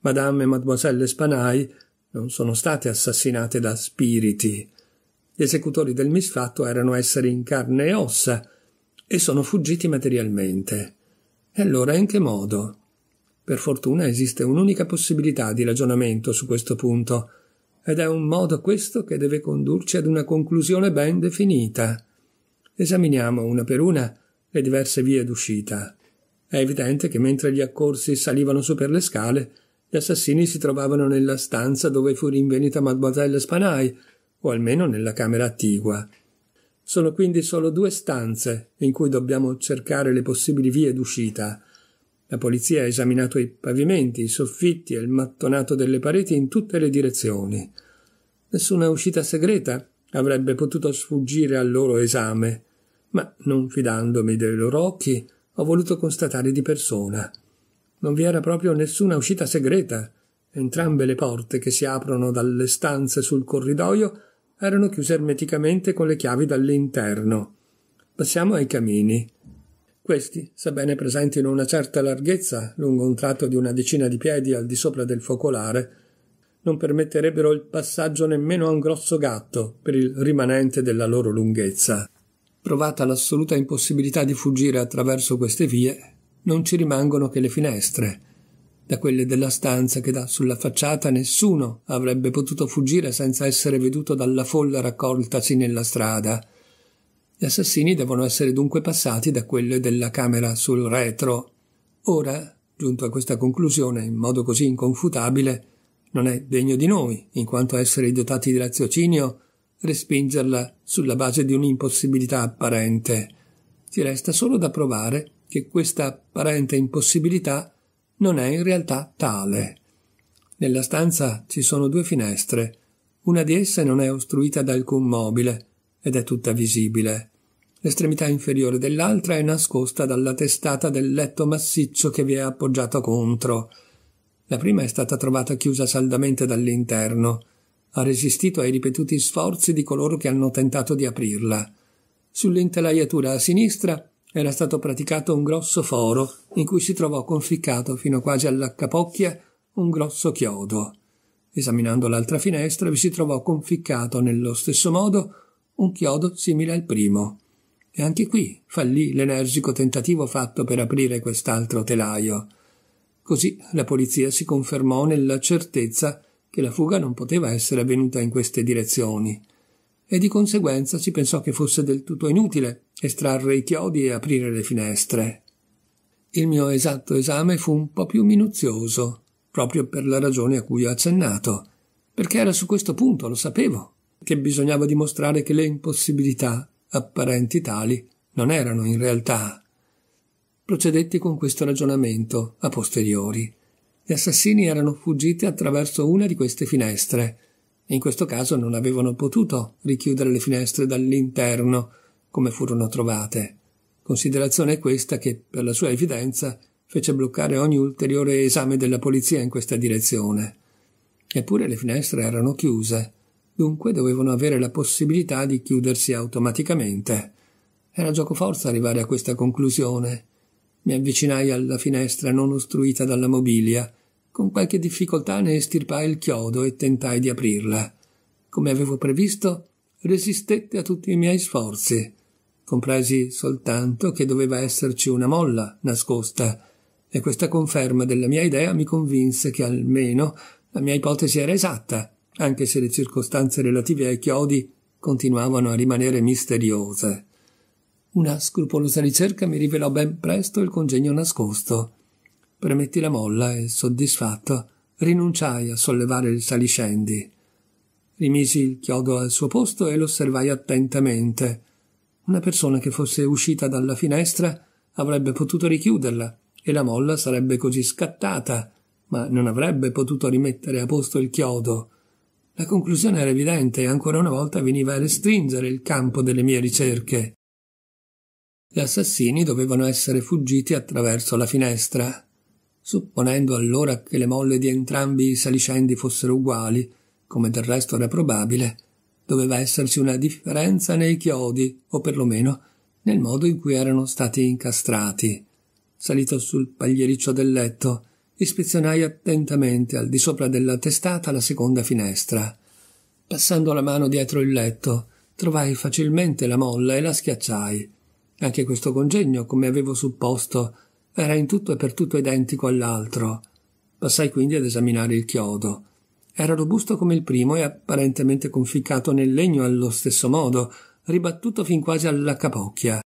Madame e Mademoiselle Spanai non sono state assassinate da spiriti gli esecutori del misfatto erano esseri in carne e ossa e sono fuggiti materialmente. E allora in che modo? Per fortuna esiste un'unica possibilità di ragionamento su questo punto, ed è un modo questo che deve condurci ad una conclusione ben definita. Esaminiamo una per una le diverse vie d'uscita. È evidente che mentre gli accorsi salivano su per le scale, gli assassini si trovavano nella stanza dove fu rinvenuta Mademoiselle Spanai o almeno nella camera attigua. Sono quindi solo due stanze in cui dobbiamo cercare le possibili vie d'uscita. La polizia ha esaminato i pavimenti, i soffitti e il mattonato delle pareti in tutte le direzioni. Nessuna uscita segreta avrebbe potuto sfuggire al loro esame, ma non fidandomi dei loro occhi, ho voluto constatare di persona. Non vi era proprio nessuna uscita segreta. Entrambe le porte che si aprono dalle stanze sul corridoio erano chiuse ermeticamente con le chiavi dall'interno. Passiamo ai camini. Questi, sebbene presentino una certa larghezza, lungo un tratto di una decina di piedi al di sopra del focolare, non permetterebbero il passaggio nemmeno a un grosso gatto per il rimanente della loro lunghezza. Provata l'assoluta impossibilità di fuggire attraverso queste vie, non ci rimangono che le finestre, da quelle della stanza che dà sulla facciata, nessuno avrebbe potuto fuggire senza essere veduto dalla folla raccoltasi nella strada. Gli assassini devono essere dunque passati da quelle della camera sul retro. Ora, giunto a questa conclusione in modo così inconfutabile, non è degno di noi, in quanto esseri dotati di raziocinio, respingerla sulla base di un'impossibilità apparente. Ci resta solo da provare che questa apparente impossibilità non è in realtà tale. Nella stanza ci sono due finestre, una di esse non è ostruita da alcun mobile ed è tutta visibile. L'estremità inferiore dell'altra è nascosta dalla testata del letto massiccio che vi è appoggiato contro. La prima è stata trovata chiusa saldamente dall'interno. Ha resistito ai ripetuti sforzi di coloro che hanno tentato di aprirla. Sull'intelaiatura a sinistra era stato praticato un grosso foro in cui si trovò conficcato fino quasi alla capocchia un grosso chiodo. Esaminando l'altra finestra vi si trovò conficcato nello stesso modo un chiodo simile al primo. E anche qui fallì l'energico tentativo fatto per aprire quest'altro telaio. Così la polizia si confermò nella certezza che la fuga non poteva essere avvenuta in queste direzioni e di conseguenza si pensò che fosse del tutto inutile estrarre i chiodi e aprire le finestre. Il mio esatto esame fu un po' più minuzioso, proprio per la ragione a cui ho accennato, perché era su questo punto, lo sapevo, che bisognava dimostrare che le impossibilità, apparenti tali, non erano in realtà. Procedetti con questo ragionamento a posteriori. Gli assassini erano fuggiti attraverso una di queste finestre, e in questo caso non avevano potuto richiudere le finestre dall'interno come furono trovate. Considerazione questa che, per la sua evidenza, fece bloccare ogni ulteriore esame della polizia in questa direzione. Eppure le finestre erano chiuse, dunque dovevano avere la possibilità di chiudersi automaticamente. Era giocoforza arrivare a questa conclusione. Mi avvicinai alla finestra non ostruita dalla mobilia con qualche difficoltà ne estirpai il chiodo e tentai di aprirla. Come avevo previsto, resistette a tutti i miei sforzi. Compresi soltanto che doveva esserci una molla nascosta, e questa conferma della mia idea mi convinse che almeno la mia ipotesi era esatta, anche se le circostanze relative ai chiodi continuavano a rimanere misteriose. Una scrupolosa ricerca mi rivelò ben presto il congegno nascosto premetti la molla e, soddisfatto, rinunciai a sollevare il saliscendi. Rimisi il chiodo al suo posto e lo osservai attentamente. Una persona che fosse uscita dalla finestra avrebbe potuto richiuderla e la molla sarebbe così scattata, ma non avrebbe potuto rimettere a posto il chiodo. La conclusione era evidente e ancora una volta veniva a restringere il campo delle mie ricerche. Gli assassini dovevano essere fuggiti attraverso la finestra. Supponendo allora che le molle di entrambi i saliscendi fossero uguali, come del resto era probabile, doveva esserci una differenza nei chiodi, o perlomeno nel modo in cui erano stati incastrati. Salito sul pagliericcio del letto, ispezionai attentamente al di sopra della testata la seconda finestra. Passando la mano dietro il letto, trovai facilmente la molla e la schiacciai. Anche questo congegno, come avevo supposto, era in tutto e per tutto identico all'altro. Passai quindi ad esaminare il chiodo. Era robusto come il primo e apparentemente conficcato nel legno allo stesso modo, ribattuto fin quasi alla capocchia.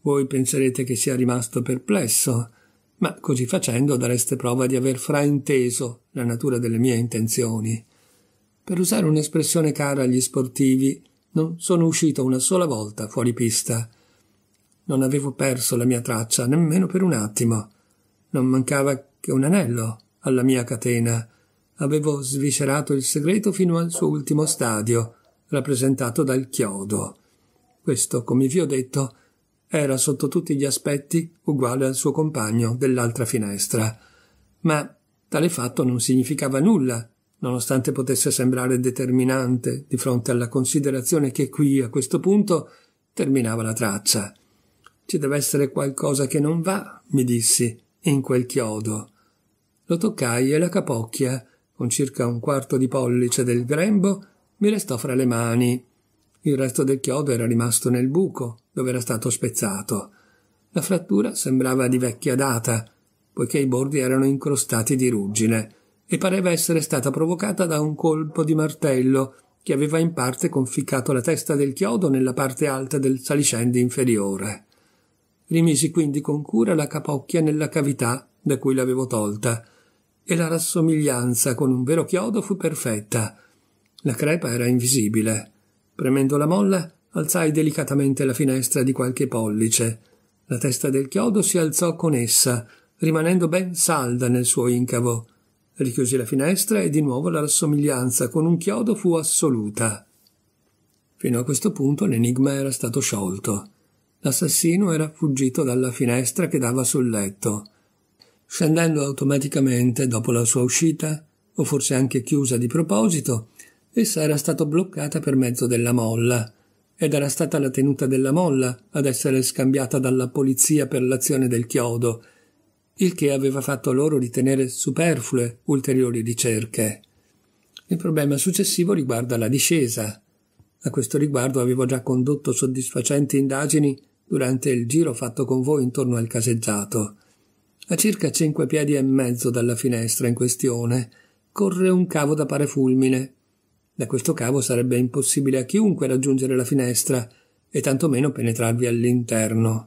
Voi penserete che sia rimasto perplesso, ma così facendo dareste prova di aver frainteso la natura delle mie intenzioni. Per usare un'espressione cara agli sportivi, non sono uscito una sola volta fuori pista. Non avevo perso la mia traccia nemmeno per un attimo. Non mancava che un anello alla mia catena. Avevo sviscerato il segreto fino al suo ultimo stadio, rappresentato dal chiodo. Questo, come vi ho detto, era sotto tutti gli aspetti uguale al suo compagno dell'altra finestra. Ma tale fatto non significava nulla, nonostante potesse sembrare determinante di fronte alla considerazione che qui, a questo punto, terminava la traccia. Ci deve essere qualcosa che non va, mi dissi, in quel chiodo. Lo toccai e la capocchia, con circa un quarto di pollice del grembo, mi restò fra le mani. Il resto del chiodo era rimasto nel buco, dove era stato spezzato. La frattura sembrava di vecchia data, poiché i bordi erano incrostati di ruggine, e pareva essere stata provocata da un colpo di martello che aveva in parte conficcato la testa del chiodo nella parte alta del saliscendi inferiore. Rimisi quindi con cura la capocchia nella cavità da cui l'avevo tolta, e la rassomiglianza con un vero chiodo fu perfetta. La crepa era invisibile. Premendo la molla, alzai delicatamente la finestra di qualche pollice. La testa del chiodo si alzò con essa, rimanendo ben salda nel suo incavo. Richiusi la finestra e di nuovo la rassomiglianza con un chiodo fu assoluta. Fino a questo punto l'enigma era stato sciolto. L'assassino era fuggito dalla finestra che dava sul letto. Scendendo automaticamente dopo la sua uscita, o forse anche chiusa di proposito, essa era stata bloccata per mezzo della molla, ed era stata la tenuta della molla ad essere scambiata dalla polizia per l'azione del chiodo, il che aveva fatto loro ritenere superflue ulteriori ricerche. Il problema successivo riguarda la discesa. A questo riguardo avevo già condotto soddisfacenti indagini durante il giro fatto con voi intorno al caseggiato. A circa cinque piedi e mezzo dalla finestra in questione corre un cavo da pare fulmine. Da questo cavo sarebbe impossibile a chiunque raggiungere la finestra e tantomeno penetrarvi all'interno.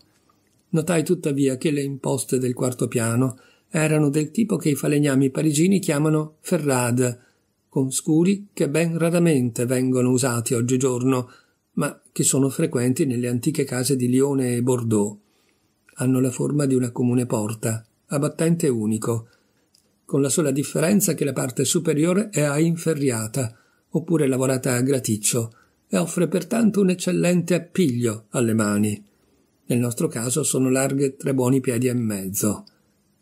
Notai tuttavia che le imposte del quarto piano erano del tipo che i falegnami parigini chiamano ferrade, con scuri che ben raramente vengono usati oggigiorno ma che sono frequenti nelle antiche case di Lione e Bordeaux. Hanno la forma di una comune porta, a battente unico, con la sola differenza che la parte superiore è a inferriata, oppure lavorata a graticcio, e offre pertanto un eccellente appiglio alle mani. Nel nostro caso sono larghe tre buoni piedi e mezzo.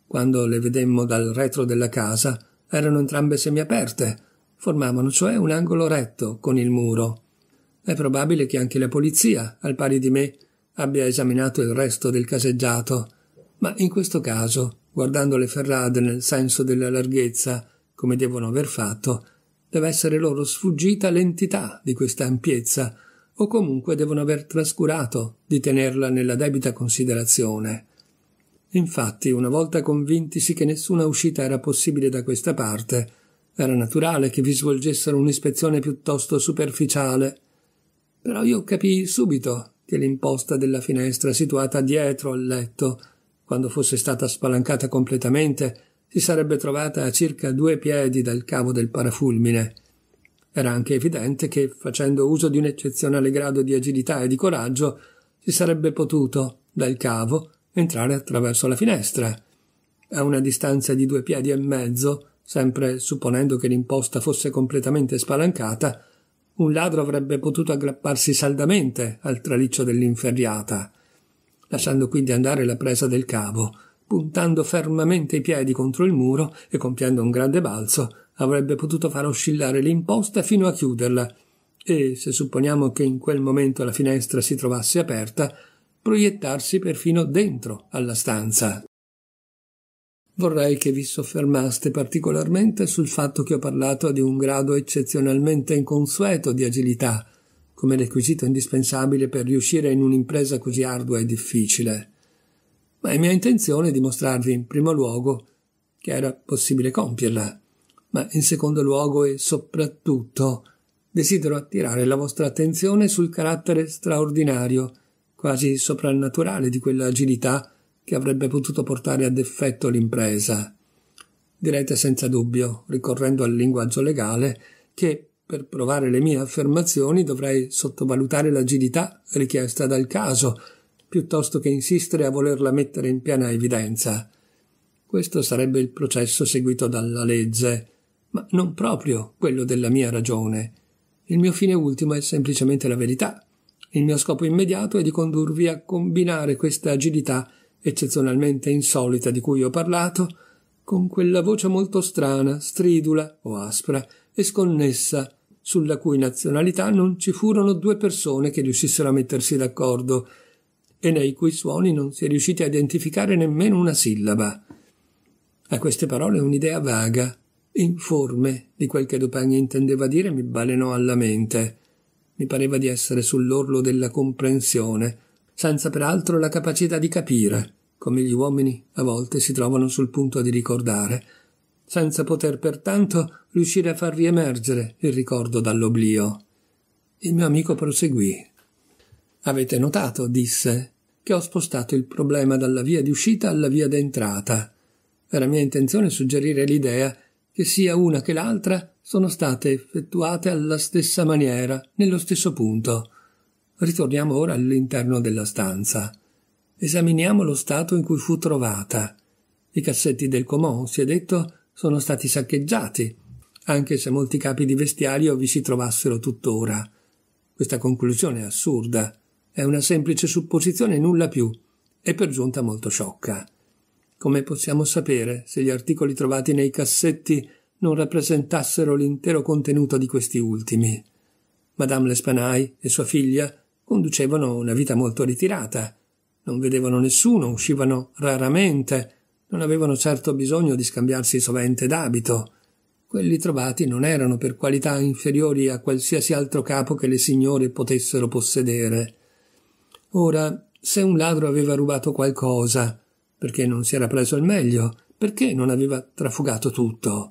Quando le vedemmo dal retro della casa, erano entrambe semiaperte, formavano cioè un angolo retto con il muro. È probabile che anche la polizia, al pari di me, abbia esaminato il resto del caseggiato, ma in questo caso, guardando le ferrade nel senso della larghezza, come devono aver fatto, deve essere loro sfuggita l'entità di questa ampiezza, o comunque devono aver trascurato di tenerla nella debita considerazione. Infatti, una volta convintisi che nessuna uscita era possibile da questa parte, era naturale che vi svolgessero un'ispezione piuttosto superficiale però io capii subito che l'imposta della finestra situata dietro al letto, quando fosse stata spalancata completamente, si sarebbe trovata a circa due piedi dal cavo del parafulmine. Era anche evidente che, facendo uso di un eccezionale grado di agilità e di coraggio, si sarebbe potuto, dal cavo, entrare attraverso la finestra. A una distanza di due piedi e mezzo, sempre supponendo che l'imposta fosse completamente spalancata, un ladro avrebbe potuto aggrapparsi saldamente al traliccio dell'inferriata, lasciando quindi andare la presa del cavo, puntando fermamente i piedi contro il muro e compiendo un grande balzo, avrebbe potuto far oscillare l'imposta fino a chiuderla, e, se supponiamo che in quel momento la finestra si trovasse aperta, proiettarsi perfino dentro alla stanza. Vorrei che vi soffermaste particolarmente sul fatto che ho parlato di un grado eccezionalmente inconsueto di agilità, come requisito indispensabile per riuscire in un'impresa così ardua e difficile. Ma è mia intenzione dimostrarvi in primo luogo che era possibile compierla, ma in secondo luogo e soprattutto desidero attirare la vostra attenzione sul carattere straordinario, quasi soprannaturale di quella agilità che avrebbe potuto portare ad effetto l'impresa. Direte senza dubbio, ricorrendo al linguaggio legale, che per provare le mie affermazioni dovrei sottovalutare l'agilità richiesta dal caso, piuttosto che insistere a volerla mettere in piena evidenza. Questo sarebbe il processo seguito dalla legge, ma non proprio quello della mia ragione. Il mio fine ultimo è semplicemente la verità. Il mio scopo immediato è di condurvi a combinare questa agilità eccezionalmente insolita di cui ho parlato, con quella voce molto strana, stridula o aspra e sconnessa, sulla cui nazionalità non ci furono due persone che riuscissero a mettersi d'accordo e nei cui suoni non si è riusciti a identificare nemmeno una sillaba. A queste parole un'idea vaga, informe, di quel che Dupagni intendeva dire mi balenò alla mente. Mi pareva di essere sull'orlo della comprensione, senza peraltro la capacità di capire, come gli uomini a volte si trovano sul punto di ricordare, senza poter pertanto riuscire a far riemergere il ricordo dall'oblio. Il mio amico proseguì. Avete notato, disse, che ho spostato il problema dalla via di uscita alla via d'entrata. Era mia intenzione suggerire l'idea che sia una che l'altra sono state effettuate alla stessa maniera, nello stesso punto. Ritorniamo ora all'interno della stanza. Esaminiamo lo stato in cui fu trovata. I cassetti del comò, si è detto, sono stati saccheggiati, anche se molti capi di vestiario vi si trovassero tuttora. Questa conclusione è assurda, è una semplice supposizione e nulla più, e per giunta molto sciocca. Come possiamo sapere se gli articoli trovati nei cassetti non rappresentassero l'intero contenuto di questi ultimi? Madame L'Espanay e sua figlia Conducevano una vita molto ritirata, non vedevano nessuno, uscivano raramente, non avevano certo bisogno di scambiarsi sovente d'abito. Quelli trovati non erano per qualità inferiori a qualsiasi altro capo che le signore potessero possedere. Ora, se un ladro aveva rubato qualcosa, perché non si era preso il meglio, perché non aveva trafugato tutto?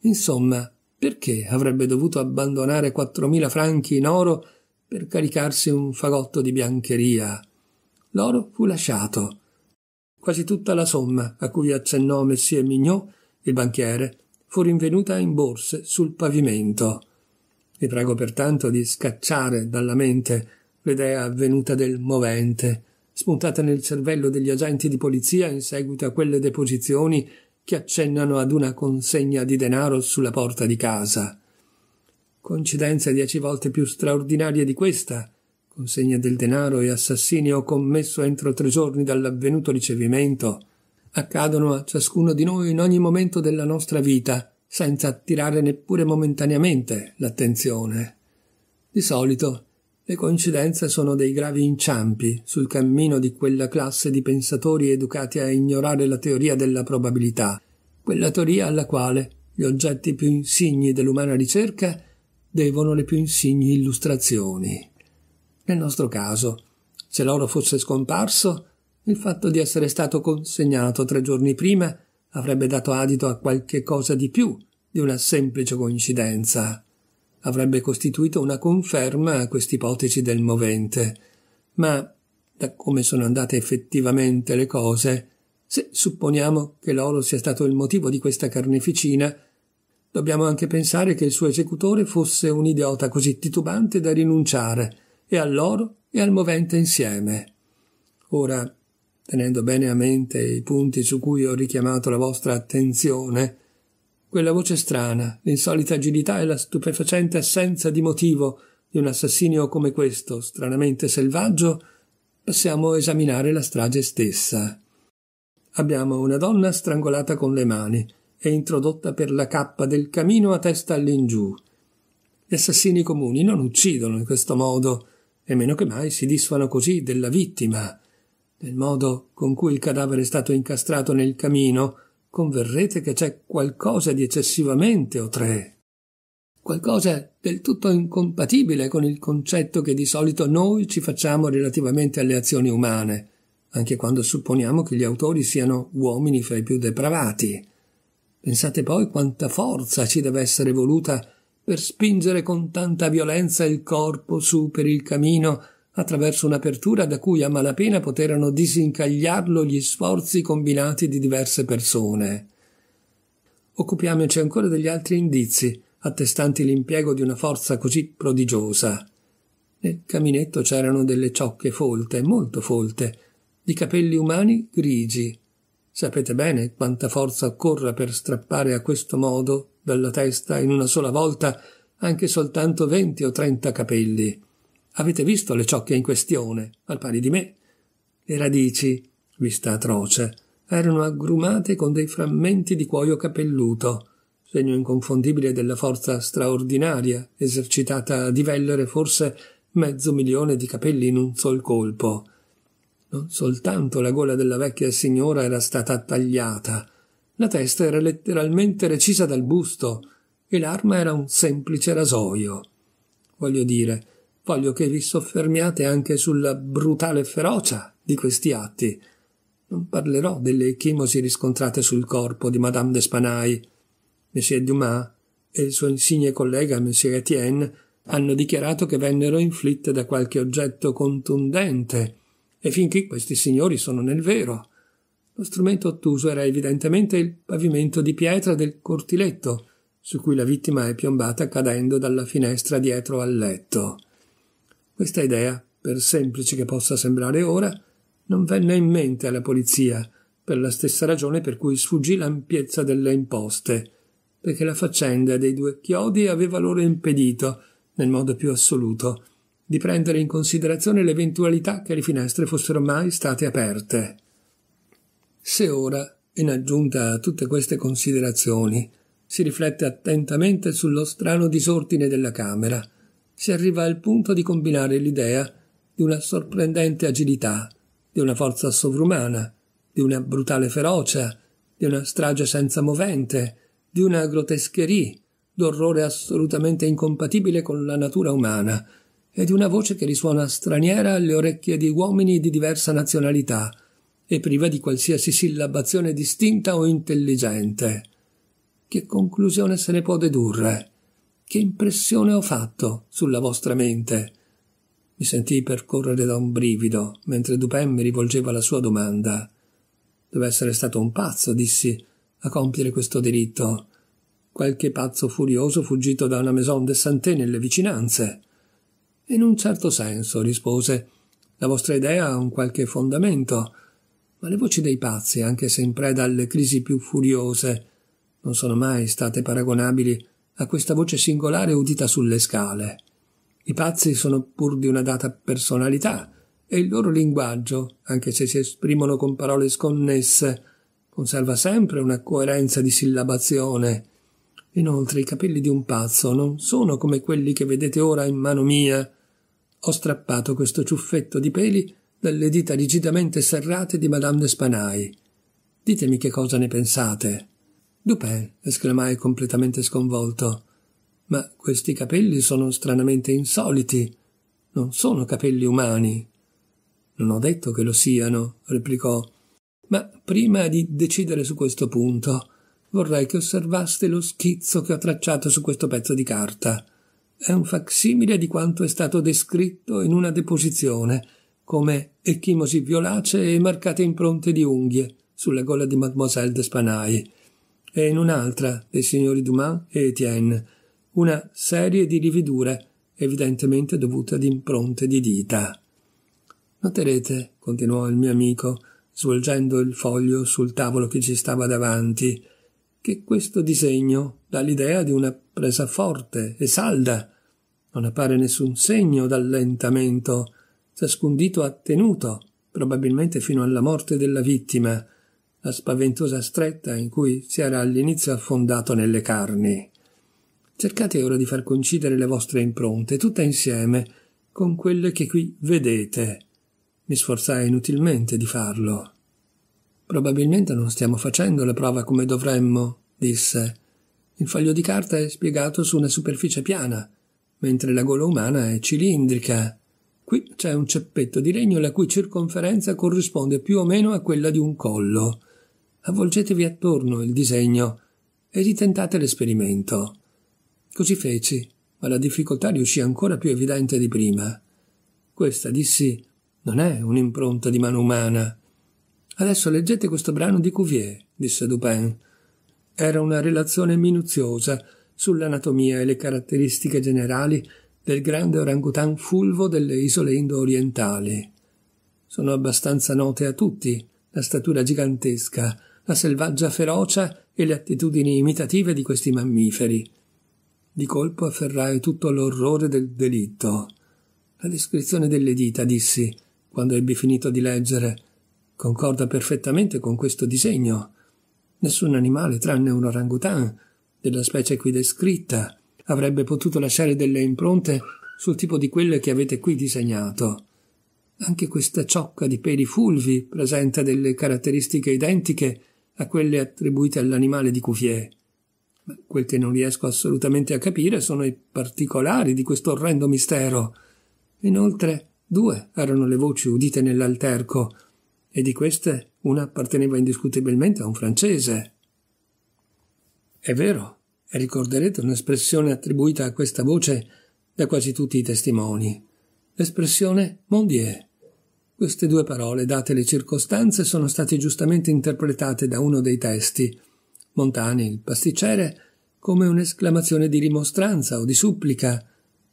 Insomma, perché avrebbe dovuto abbandonare quattromila franchi in oro per caricarsi un fagotto di biancheria. L'oro fu lasciato. Quasi tutta la somma a cui accennò Messie Mignot, il banchiere, fu rinvenuta in borse sul pavimento. Vi prego pertanto di scacciare dalla mente l'idea avvenuta del movente, spuntata nel cervello degli agenti di polizia in seguito a quelle deposizioni che accennano ad una consegna di denaro sulla porta di casa coincidenze dieci volte più straordinarie di questa, consegna del denaro e assassinio commesso entro tre giorni dall'avvenuto ricevimento, accadono a ciascuno di noi in ogni momento della nostra vita, senza attirare neppure momentaneamente l'attenzione. Di solito le coincidenze sono dei gravi inciampi sul cammino di quella classe di pensatori educati a ignorare la teoria della probabilità, quella teoria alla quale gli oggetti più insigni dell'umana ricerca devono le più insigni illustrazioni. Nel nostro caso, se l'oro fosse scomparso, il fatto di essere stato consegnato tre giorni prima avrebbe dato adito a qualche cosa di più di una semplice coincidenza. Avrebbe costituito una conferma a quest'ipotesi del movente. Ma, da come sono andate effettivamente le cose, se supponiamo che l'oro sia stato il motivo di questa carneficina, Dobbiamo anche pensare che il suo esecutore fosse un idiota così titubante da rinunciare e all'oro e al movente insieme. Ora, tenendo bene a mente i punti su cui ho richiamato la vostra attenzione, quella voce strana, l'insolita agilità e la stupefacente assenza di motivo di un assassino come questo, stranamente selvaggio, possiamo esaminare la strage stessa. Abbiamo una donna strangolata con le mani, e introdotta per la cappa del camino a testa all'ingiù. Gli assassini comuni non uccidono in questo modo, e meno che mai si disfano così della vittima. Nel modo con cui il cadavere è stato incastrato nel camino, converrete che c'è qualcosa di eccessivamente o Qualcosa del tutto incompatibile con il concetto che di solito noi ci facciamo relativamente alle azioni umane, anche quando supponiamo che gli autori siano uomini fra i più depravati. Pensate poi quanta forza ci deve essere voluta per spingere con tanta violenza il corpo su per il camino attraverso un'apertura da cui a malapena poterono disincagliarlo gli sforzi combinati di diverse persone. Occupiamoci ancora degli altri indizi attestanti l'impiego di una forza così prodigiosa. Nel caminetto c'erano delle ciocche folte, molto folte, di capelli umani grigi, Sapete bene quanta forza occorra per strappare a questo modo dalla testa in una sola volta anche soltanto venti o trenta capelli. Avete visto le ciocche in questione, al pari di me. Le radici, vista atroce, erano aggrumate con dei frammenti di cuoio capelluto, segno inconfondibile della forza straordinaria esercitata a divellere forse mezzo milione di capelli in un sol colpo non soltanto la gola della vecchia signora era stata tagliata, la testa era letteralmente recisa dal busto e l'arma era un semplice rasoio. Voglio dire, voglio che vi soffermiate anche sulla brutale ferocia di questi atti. Non parlerò delle chimosi riscontrate sul corpo di Madame d'Espanay. Monsieur Dumas e il suo insigne collega Monsieur Etienne hanno dichiarato che vennero inflitte da qualche oggetto contundente e finché questi signori sono nel vero. Lo strumento ottuso era evidentemente il pavimento di pietra del cortiletto, su cui la vittima è piombata cadendo dalla finestra dietro al letto. Questa idea, per semplice che possa sembrare ora, non venne in mente alla polizia, per la stessa ragione per cui sfuggì l'ampiezza delle imposte, perché la faccenda dei due chiodi aveva loro impedito, nel modo più assoluto, di prendere in considerazione l'eventualità che le finestre fossero mai state aperte. Se ora, in aggiunta a tutte queste considerazioni, si riflette attentamente sullo strano disordine della camera, si arriva al punto di combinare l'idea di una sorprendente agilità, di una forza sovrumana, di una brutale ferocia, di una strage senza movente, di una grottescherie, d'orrore assolutamente incompatibile con la natura umana, e di una voce che risuona straniera alle orecchie di uomini di diversa nazionalità e priva di qualsiasi sillabazione distinta o intelligente. Che conclusione se ne può dedurre? Che impressione ho fatto sulla vostra mente? Mi sentii percorrere da un brivido mentre Dupin mi rivolgeva la sua domanda. Deve essere stato un pazzo, dissi, a compiere questo delitto. Qualche pazzo furioso fuggito da una maison de Santé nelle vicinanze. In un certo senso, rispose, la vostra idea ha un qualche fondamento, ma le voci dei pazzi, anche se in preda alle crisi più furiose, non sono mai state paragonabili a questa voce singolare udita sulle scale. I pazzi sono pur di una data personalità, e il loro linguaggio, anche se si esprimono con parole sconnesse, conserva sempre una coerenza di sillabazione Inoltre i capelli di un pazzo non sono come quelli che vedete ora in mano mia. Ho strappato questo ciuffetto di peli dalle dita rigidamente serrate di Madame d'Espanay. Ditemi che cosa ne pensate. Dupin, esclamai completamente sconvolto. Ma questi capelli sono stranamente insoliti. Non sono capelli umani. Non ho detto che lo siano, replicò. Ma prima di decidere su questo punto, vorrei che osservaste lo schizzo che ho tracciato su questo pezzo di carta. È un facsimile di quanto è stato descritto in una deposizione, come ecchimosi violacee e marcate impronte di unghie sulla gola di Mademoiselle d'Espanay, e in un'altra dei signori Dumas e Etienne, una serie di lividure evidentemente dovute ad impronte di dita. Noterete, continuò il mio amico, svolgendo il foglio sul tavolo che ci stava davanti, che questo disegno dà l'idea di una presa forte e salda. Non appare nessun segno d'allentamento. Ciascun dito ha tenuto, probabilmente fino alla morte della vittima, la spaventosa stretta in cui si era all'inizio affondato nelle carni. Cercate ora di far coincidere le vostre impronte, tutte insieme, con quelle che qui vedete. Mi sforzai inutilmente di farlo. Probabilmente non stiamo facendo la prova come dovremmo, disse. Il foglio di carta è spiegato su una superficie piana, mentre la gola umana è cilindrica. Qui c'è un ceppetto di legno la cui circonferenza corrisponde più o meno a quella di un collo. Avvolgetevi attorno il disegno e ritentate l'esperimento. Così feci, ma la difficoltà riuscì ancora più evidente di prima. Questa, dissi, non è un'impronta di mano umana, Adesso leggete questo brano di Cuvier, disse Dupin. Era una relazione minuziosa sull'anatomia e le caratteristiche generali del grande orangutan fulvo delle isole indo-orientali. Sono abbastanza note a tutti la statura gigantesca, la selvaggia ferocia e le attitudini imitative di questi mammiferi. Di colpo afferrai tutto l'orrore del delitto. La descrizione delle dita, dissi, quando ebbi finito di leggere, concorda perfettamente con questo disegno. Nessun animale, tranne un orangutan, della specie qui descritta, avrebbe potuto lasciare delle impronte sul tipo di quelle che avete qui disegnato. Anche questa ciocca di peli fulvi presenta delle caratteristiche identiche a quelle attribuite all'animale di Cuvier. Ma quel che non riesco assolutamente a capire sono i particolari di questo orrendo mistero. Inoltre, due erano le voci udite nell'alterco, e di queste una apparteneva indiscutibilmente a un francese. È vero, e ricorderete un'espressione attribuita a questa voce da quasi tutti i testimoni. L'espressione Mon Dieu. Queste due parole, date le circostanze, sono state giustamente interpretate da uno dei testi, Montani, il pasticcere, come un'esclamazione di rimostranza o di supplica.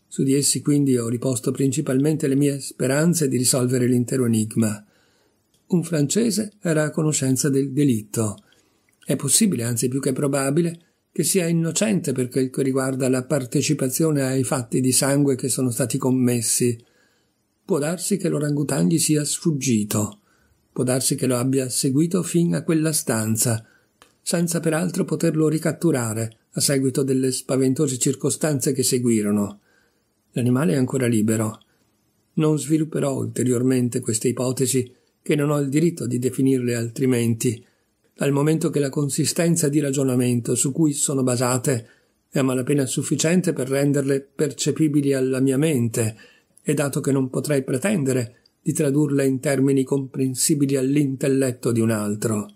Su di essi quindi ho riposto principalmente le mie speranze di risolvere l'intero enigma un francese era a conoscenza del delitto. È possibile, anzi più che probabile, che sia innocente per quel che riguarda la partecipazione ai fatti di sangue che sono stati commessi. Può darsi che l'orangutan gli sia sfuggito, può darsi che lo abbia seguito fin a quella stanza, senza peraltro poterlo ricatturare a seguito delle spaventose circostanze che seguirono. L'animale è ancora libero. Non svilupperò ulteriormente queste ipotesi che non ho il diritto di definirle altrimenti, dal momento che la consistenza di ragionamento su cui sono basate è a malapena sufficiente per renderle percepibili alla mia mente, e dato che non potrei pretendere di tradurle in termini comprensibili all'intelletto di un altro.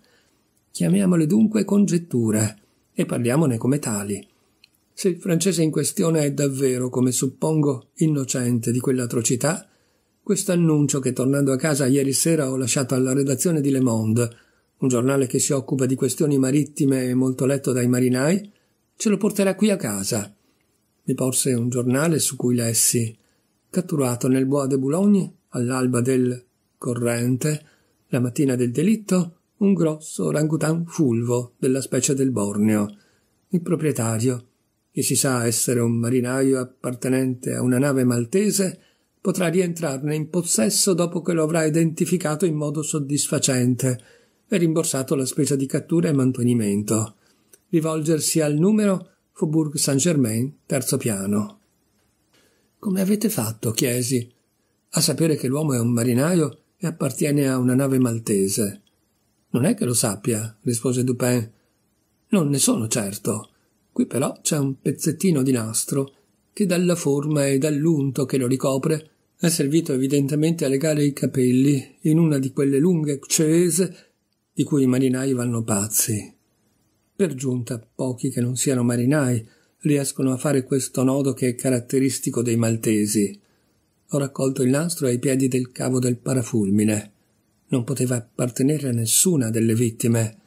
Chiamiamole dunque congetture e parliamone come tali. Se il francese in questione è davvero, come suppongo, innocente di quell'atrocità, questo annuncio che tornando a casa ieri sera ho lasciato alla redazione di Le Monde, un giornale che si occupa di questioni marittime e molto letto dai marinai, ce lo porterà qui a casa. Mi porse un giornale su cui lessi catturato nel Bois de Boulogne all'alba del corrente, la mattina del delitto, un grosso orangutan fulvo della specie del Borneo. Il proprietario, che si sa essere un marinaio appartenente a una nave maltese, potrà rientrarne in possesso dopo che lo avrà identificato in modo soddisfacente e rimborsato la spesa di cattura e mantenimento. Rivolgersi al numero Faubourg Saint-Germain, terzo piano. Come avete fatto? chiesi. A sapere che l'uomo è un marinaio e appartiene a una nave maltese. Non è che lo sappia, rispose Dupin. Non ne sono certo. Qui però c'è un pezzettino di nastro che dalla forma e dall'unto che lo ricopre è servito evidentemente a legare i capelli in una di quelle lunghe cese di cui i marinai vanno pazzi. Per giunta pochi che non siano marinai riescono a fare questo nodo che è caratteristico dei maltesi. Ho raccolto il nastro ai piedi del cavo del parafulmine. Non poteva appartenere a nessuna delle vittime,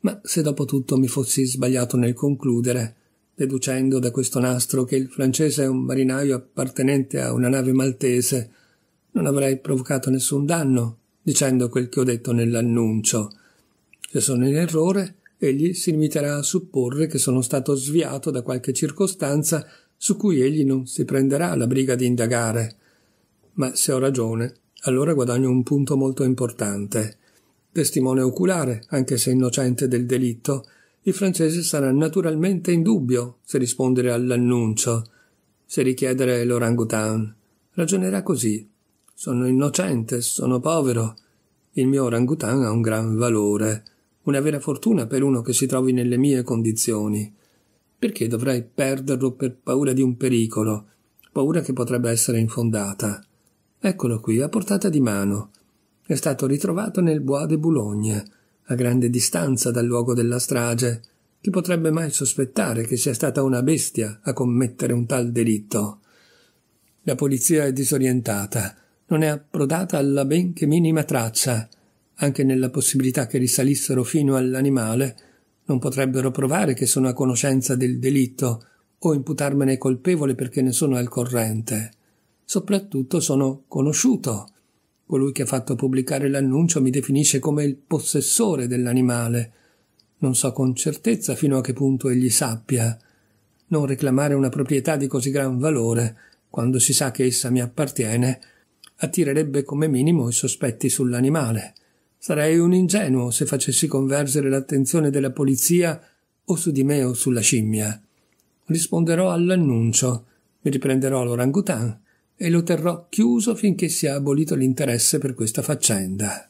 ma se dopo tutto mi fossi sbagliato nel concludere, deducendo da questo nastro che il francese è un marinaio appartenente a una nave maltese, non avrei provocato nessun danno dicendo quel che ho detto nell'annuncio. Se sono in errore, egli si limiterà a supporre che sono stato sviato da qualche circostanza su cui egli non si prenderà la briga di indagare. Ma se ho ragione, allora guadagno un punto molto importante. Testimone oculare, anche se innocente del delitto, il francese sarà naturalmente in dubbio se rispondere all'annuncio, se richiedere l'orangutan. Ragionerà così. Sono innocente, sono povero. Il mio orangutan ha un gran valore, una vera fortuna per uno che si trovi nelle mie condizioni. Perché dovrei perderlo per paura di un pericolo, paura che potrebbe essere infondata? Eccolo qui, a portata di mano. È stato ritrovato nel Bois de Boulogne a grande distanza dal luogo della strage. Chi potrebbe mai sospettare che sia stata una bestia a commettere un tal delitto? La polizia è disorientata, non è approdata alla benché minima traccia. Anche nella possibilità che risalissero fino all'animale, non potrebbero provare che sono a conoscenza del delitto o imputarmene colpevole perché ne sono al corrente. Soprattutto sono conosciuto. Colui che ha fatto pubblicare l'annuncio mi definisce come il possessore dell'animale. Non so con certezza fino a che punto egli sappia. Non reclamare una proprietà di così gran valore, quando si sa che essa mi appartiene, attirerebbe come minimo i sospetti sull'animale. Sarei un ingenuo se facessi convergere l'attenzione della polizia o su di me o sulla scimmia. Risponderò all'annuncio, mi riprenderò l'orangutan e lo terrò chiuso finché sia abolito l'interesse per questa faccenda.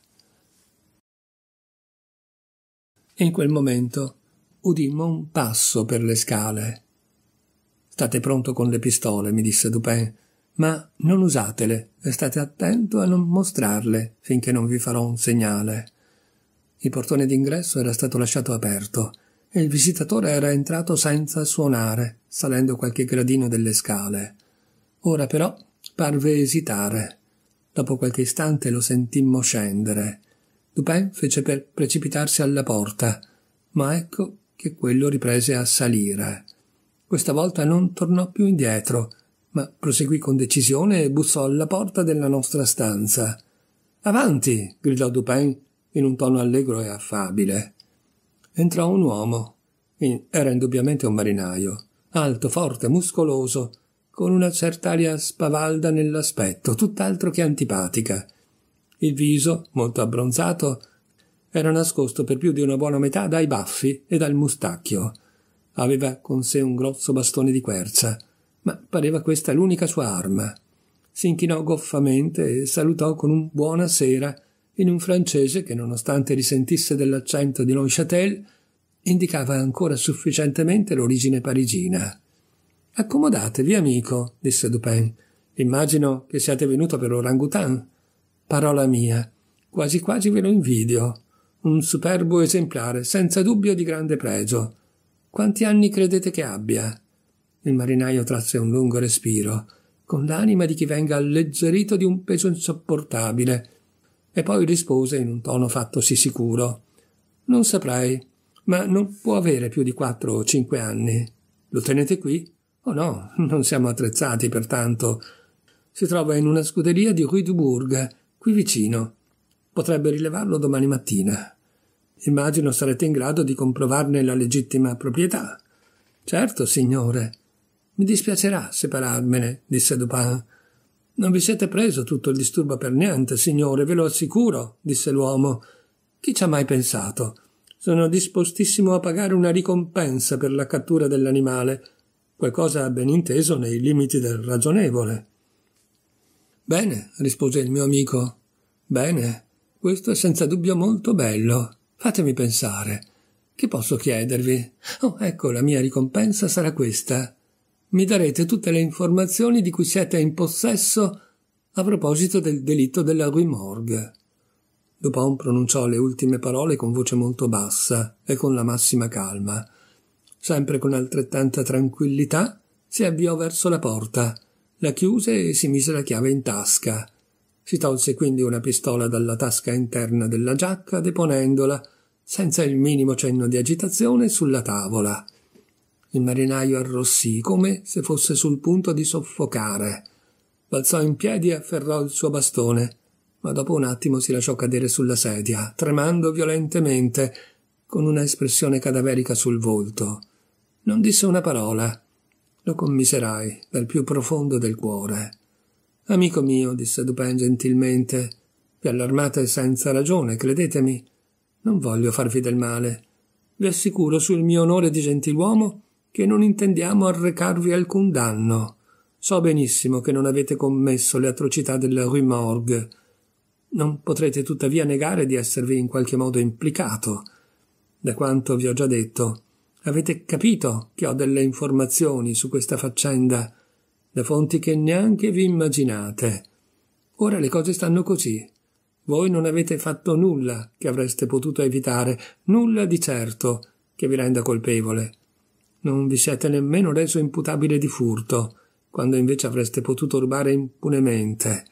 In quel momento udimmo un passo per le scale. State pronto con le pistole, mi disse Dupin, ma non usatele e state attento a non mostrarle finché non vi farò un segnale. Il portone d'ingresso era stato lasciato aperto e il visitatore era entrato senza suonare, salendo qualche gradino delle scale. Ora però parve esitare. Dopo qualche istante lo sentimmo scendere. Dupin fece per precipitarsi alla porta, ma ecco che quello riprese a salire. Questa volta non tornò più indietro, ma proseguì con decisione e bussò alla porta della nostra stanza. Avanti! gridò Dupin in un tono allegro e affabile. Entrò un uomo. Era indubbiamente un marinaio, alto, forte, muscoloso, con una certa aria spavalda nell'aspetto, tutt'altro che antipatica. Il viso, molto abbronzato, era nascosto per più di una buona metà dai baffi e dal mustacchio. Aveva con sé un grosso bastone di quercia, ma pareva questa l'unica sua arma. Si inchinò goffamente e salutò con un buonasera in un francese che, nonostante risentisse dell'accento di Neuchâtel, indicava ancora sufficientemente l'origine parigina. Accomodatevi, amico, disse Dupin. Immagino che siate venuto per l'orangutan. Parola mia, quasi quasi ve lo invidio. Un superbo esemplare, senza dubbio di grande pregio. Quanti anni credete che abbia? Il marinaio trasse un lungo respiro, con l'anima di chi venga alleggerito di un peso insopportabile, e poi rispose in un tono fattosi sicuro. Non saprei, ma non può avere più di quattro o cinque anni. Lo tenete qui? Oh no, non siamo attrezzati pertanto. Si trova in una scuderia di Rue du Bourg, qui vicino. Potrebbe rilevarlo domani mattina. Immagino sarete in grado di comprovarne la legittima proprietà. Certo, signore. Mi dispiacerà separarmene, disse Dupin. Non vi siete preso tutto il disturbo per niente, signore, ve lo assicuro, disse l'uomo. Chi ci ha mai pensato? Sono dispostissimo a pagare una ricompensa per la cattura dell'animale qualcosa ben inteso nei limiti del ragionevole. Bene, rispose il mio amico. Bene, questo è senza dubbio molto bello. Fatemi pensare. Che posso chiedervi? Oh, ecco, la mia ricompensa sarà questa. Mi darete tutte le informazioni di cui siete in possesso a proposito del delitto della Rue Morgue. Dupont pronunciò le ultime parole con voce molto bassa e con la massima calma sempre con altrettanta tranquillità, si avviò verso la porta, la chiuse e si mise la chiave in tasca. Si tolse quindi una pistola dalla tasca interna della giacca, deponendola, senza il minimo cenno di agitazione, sulla tavola. Il marinaio arrossì come se fosse sul punto di soffocare. Balzò in piedi e afferrò il suo bastone, ma dopo un attimo si lasciò cadere sulla sedia, tremando violentemente, con una espressione cadaverica sul volto. Non disse una parola. Lo commiserai dal più profondo del cuore. Amico mio, disse Dupin gentilmente, vi allarmate senza ragione, credetemi. Non voglio farvi del male. Vi assicuro sul mio onore di gentiluomo che non intendiamo arrecarvi alcun danno. So benissimo che non avete commesso le atrocità della Rue Morgue. Non potrete tuttavia negare di esservi in qualche modo implicato. Da quanto vi ho già detto, Avete capito che ho delle informazioni su questa faccenda, da fonti che neanche vi immaginate. Ora le cose stanno così. Voi non avete fatto nulla che avreste potuto evitare, nulla di certo che vi renda colpevole. Non vi siete nemmeno reso imputabile di furto, quando invece avreste potuto rubare impunemente.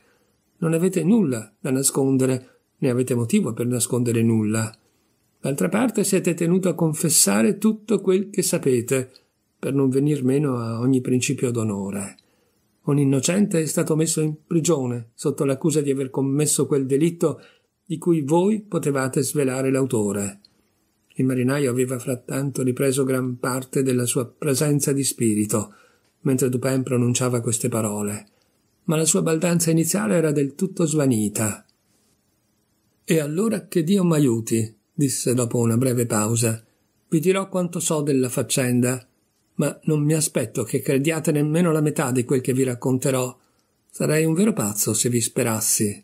Non avete nulla da nascondere, né avete motivo per nascondere nulla. D'altra parte siete tenuto a confessare tutto quel che sapete, per non venir meno a ogni principio d'onore. Un innocente è stato messo in prigione sotto l'accusa di aver commesso quel delitto di cui voi potevate svelare l'autore. Il marinaio aveva frattanto ripreso gran parte della sua presenza di spirito, mentre Dupin pronunciava queste parole, ma la sua baldanza iniziale era del tutto svanita. E allora che Dio m'aiuti, disse dopo una breve pausa, vi dirò quanto so della faccenda, ma non mi aspetto che crediate nemmeno la metà di quel che vi racconterò. Sarei un vero pazzo se vi sperassi.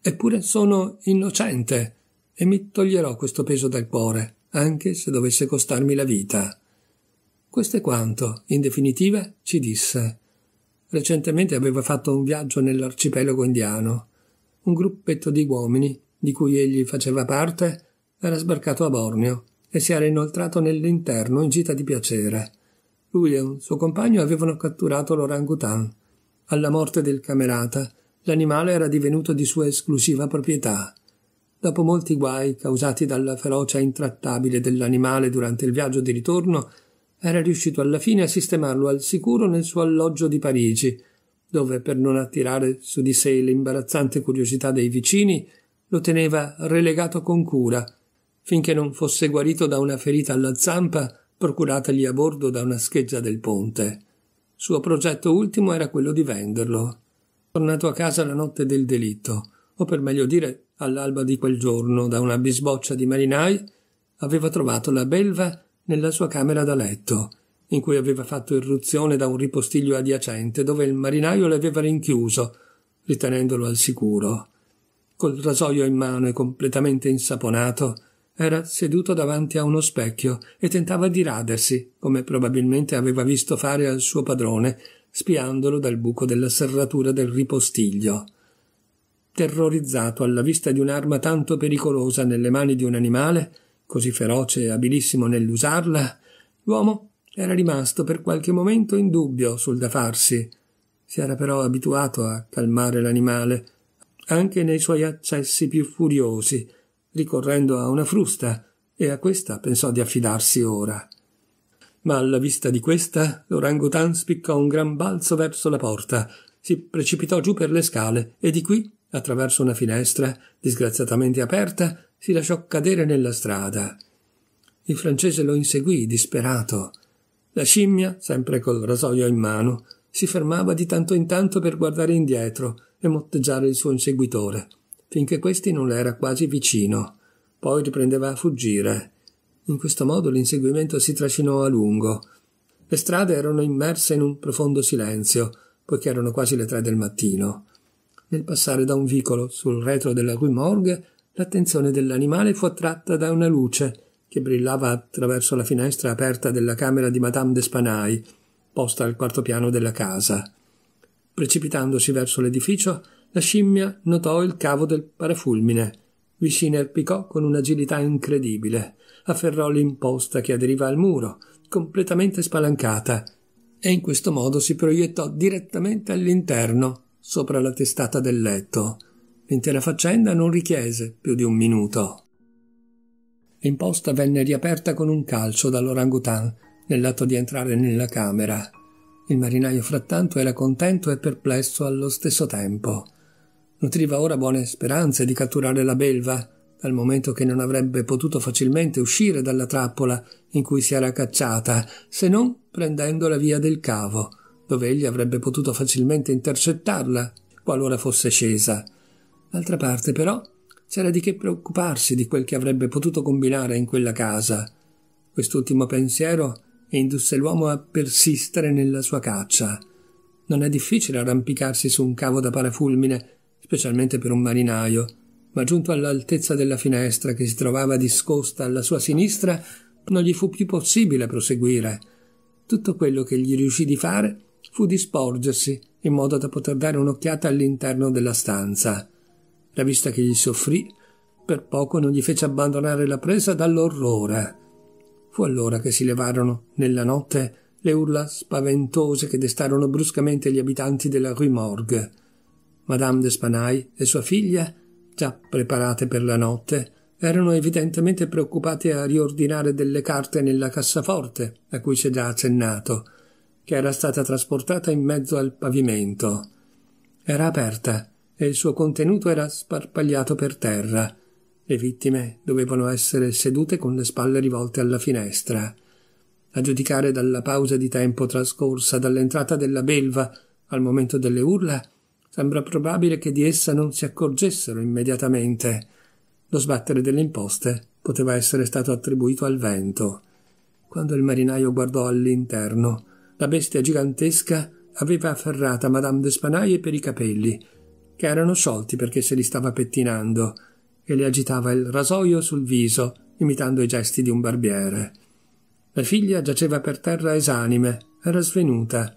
Eppure sono innocente e mi toglierò questo peso dal cuore, anche se dovesse costarmi la vita. Questo è quanto, in definitiva, ci disse. Recentemente aveva fatto un viaggio nell'arcipelago indiano. Un gruppetto di uomini, di cui egli faceva parte, era sbarcato a Borneo e si era inoltrato nell'interno in gita di piacere. Lui e un suo compagno avevano catturato l'orangutan. Alla morte del camerata, l'animale era divenuto di sua esclusiva proprietà. Dopo molti guai causati dalla ferocia intrattabile dell'animale durante il viaggio di ritorno, era riuscito alla fine a sistemarlo al sicuro nel suo alloggio di Parigi, dove, per non attirare su di sé l'imbarazzante curiosità dei vicini, lo teneva relegato con cura, finché non fosse guarito da una ferita alla zampa procuratagli a bordo da una scheggia del ponte. Suo progetto ultimo era quello di venderlo. Tornato a casa la notte del delitto, o per meglio dire all'alba di quel giorno, da una bisboccia di marinai, aveva trovato la belva nella sua camera da letto, in cui aveva fatto irruzione da un ripostiglio adiacente dove il marinaio l'aveva rinchiuso, ritenendolo al sicuro. Col rasoio in mano e completamente insaponato, era seduto davanti a uno specchio e tentava di radersi, come probabilmente aveva visto fare al suo padrone, spiandolo dal buco della serratura del ripostiglio. Terrorizzato alla vista di un'arma tanto pericolosa nelle mani di un animale, così feroce e abilissimo nell'usarla, l'uomo era rimasto per qualche momento in dubbio sul da farsi. Si era però abituato a calmare l'animale, anche nei suoi accessi più furiosi, ricorrendo a una frusta, e a questa pensò di affidarsi ora. Ma alla vista di questa, l'orangutan spiccò un gran balzo verso la porta, si precipitò giù per le scale e di qui, attraverso una finestra, disgraziatamente aperta, si lasciò cadere nella strada. Il francese lo inseguì, disperato. La scimmia, sempre col rasoio in mano, si fermava di tanto in tanto per guardare indietro e motteggiare il suo inseguitore finché questi non le era quasi vicino. Poi riprendeva a fuggire. In questo modo l'inseguimento si trascinò a lungo. Le strade erano immerse in un profondo silenzio, poiché erano quasi le tre del mattino. Nel passare da un vicolo sul retro della rue Morgue, l'attenzione dell'animale fu attratta da una luce che brillava attraverso la finestra aperta della camera di Madame d'Espanay, posta al quarto piano della casa. Precipitandosi verso l'edificio, la scimmia notò il cavo del parafulmine. Vi si inerpicò con un'agilità incredibile, afferrò l'imposta che aderiva al muro, completamente spalancata, e in questo modo si proiettò direttamente all'interno, sopra la testata del letto. L'intera faccenda non richiese più di un minuto. L'imposta venne riaperta con un calcio dall'orangutan nell'atto di entrare nella camera. Il marinaio frattanto era contento e perplesso allo stesso tempo nutriva ora buone speranze di catturare la belva, dal momento che non avrebbe potuto facilmente uscire dalla trappola in cui si era cacciata, se non prendendo la via del cavo, dove egli avrebbe potuto facilmente intercettarla, qualora fosse scesa. D'altra parte, però, c'era di che preoccuparsi di quel che avrebbe potuto combinare in quella casa. Quest'ultimo pensiero indusse l'uomo a persistere nella sua caccia. Non è difficile arrampicarsi su un cavo da parafulmine specialmente per un marinaio, ma giunto all'altezza della finestra che si trovava discosta alla sua sinistra, non gli fu più possibile proseguire. Tutto quello che gli riuscì di fare fu di sporgersi in modo da poter dare un'occhiata all'interno della stanza. La vista che gli si offrì per poco non gli fece abbandonare la presa dall'orrore. Fu allora che si levarono nella notte le urla spaventose che destarono bruscamente gli abitanti della Rue Morgue. Madame d'Espanay e sua figlia, già preparate per la notte, erano evidentemente preoccupate a riordinare delle carte nella cassaforte, a cui si è già accennato, che era stata trasportata in mezzo al pavimento. Era aperta e il suo contenuto era sparpagliato per terra. Le vittime dovevano essere sedute con le spalle rivolte alla finestra. A giudicare dalla pausa di tempo trascorsa dall'entrata della belva al momento delle urla, Sembra probabile che di essa non si accorgessero immediatamente. Lo sbattere delle imposte poteva essere stato attribuito al vento. Quando il marinaio guardò all'interno, la bestia gigantesca aveva afferrata Madame d'Espanaye per i capelli, che erano sciolti perché se li stava pettinando, e le agitava il rasoio sul viso, imitando i gesti di un barbiere. La figlia giaceva per terra esanime, era svenuta.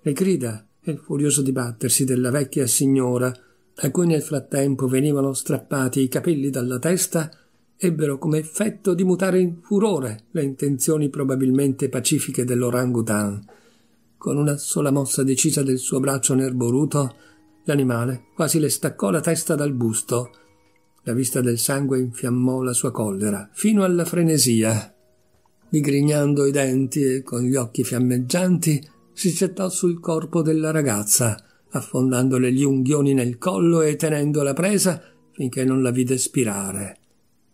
Le grida e il furioso dibattersi della vecchia signora, a cui nel frattempo venivano strappati i capelli dalla testa, ebbero come effetto di mutare in furore le intenzioni probabilmente pacifiche dell'orangutan. Con una sola mossa decisa del suo braccio nerboruto, l'animale quasi le staccò la testa dal busto. La vista del sangue infiammò la sua collera, fino alla frenesia. Digrignando i denti e con gli occhi fiammeggianti, si gettò sul corpo della ragazza, affondandole gli unghioni nel collo e tenendola presa finché non la vide spirare.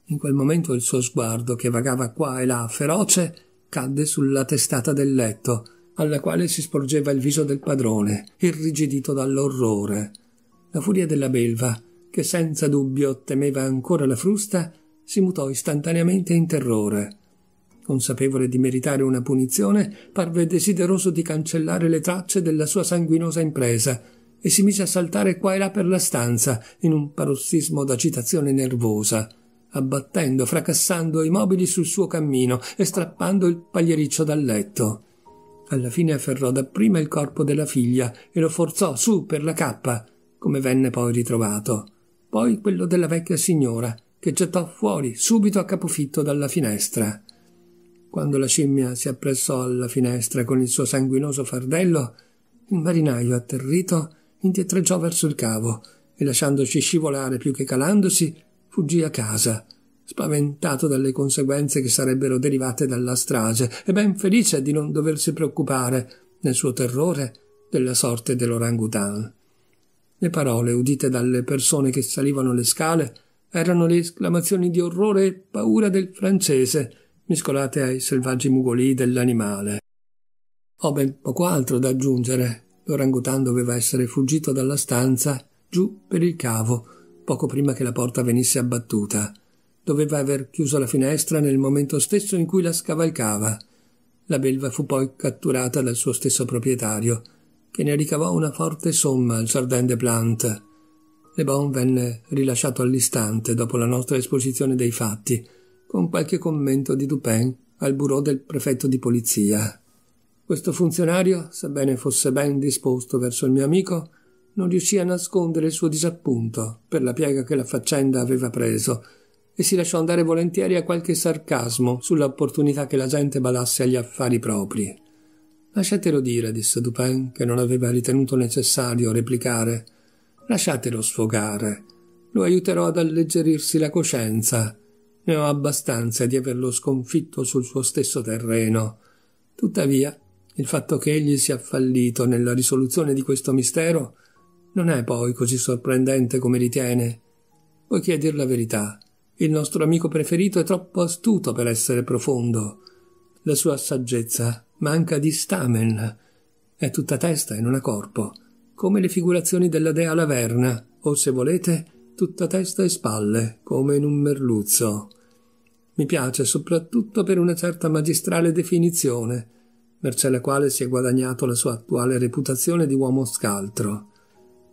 In quel momento il suo sguardo, che vagava qua e là feroce, cadde sulla testata del letto, alla quale si sporgeva il viso del padrone, irrigidito dall'orrore. La furia della belva, che senza dubbio temeva ancora la frusta, si mutò istantaneamente in terrore consapevole di meritare una punizione, parve desideroso di cancellare le tracce della sua sanguinosa impresa e si mise a saltare qua e là per la stanza in un parossismo d'agitazione nervosa, abbattendo, fracassando i mobili sul suo cammino e strappando il pagliericcio dal letto. Alla fine afferrò dapprima il corpo della figlia e lo forzò su per la cappa, come venne poi ritrovato, poi quello della vecchia signora, che gettò fuori subito a capofitto dalla finestra. Quando la scimmia si appressò alla finestra con il suo sanguinoso fardello, il marinaio, atterrito, indietreggiò verso il cavo e, lasciandosi scivolare più che calandosi, fuggì a casa, spaventato dalle conseguenze che sarebbero derivate dalla strage e ben felice di non doversi preoccupare, nel suo terrore, della sorte dell'orangutan. Le parole udite dalle persone che salivano le scale erano le esclamazioni di orrore e paura del francese, mescolate ai selvaggi mugolii dell'animale. Ho ben poco altro da aggiungere. L'orangutan doveva essere fuggito dalla stanza giù per il cavo, poco prima che la porta venisse abbattuta. Doveva aver chiuso la finestra nel momento stesso in cui la scavalcava. La belva fu poi catturata dal suo stesso proprietario, che ne ricavò una forte somma al Jardin de Plantes. Le Bon venne rilasciato all'istante dopo la nostra esposizione dei fatti con qualche commento di Dupin al bureau del prefetto di polizia. Questo funzionario, sebbene fosse ben disposto verso il mio amico, non riuscì a nascondere il suo disappunto per la piega che la faccenda aveva preso e si lasciò andare volentieri a qualche sarcasmo sull'opportunità che la gente badasse agli affari propri. Lasciatelo dire, disse Dupin, che non aveva ritenuto necessario replicare. Lasciatelo sfogare. Lo aiuterò ad alleggerirsi la coscienza ne ho abbastanza di averlo sconfitto sul suo stesso terreno. Tuttavia, il fatto che egli sia fallito nella risoluzione di questo mistero non è poi così sorprendente come ritiene. Poiché a dir la verità, il nostro amico preferito è troppo astuto per essere profondo. La sua saggezza manca di stamen. È tutta testa e non ha corpo, come le figurazioni della dea Laverna, o se volete, tutta testa e spalle, come in un merluzzo mi piace soprattutto per una certa magistrale definizione, merce la quale si è guadagnato la sua attuale reputazione di uomo scaltro.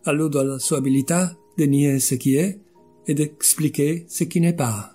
Alludo alla sua abilità de nier ce qui est et d'expliquer ce qui n'est pas.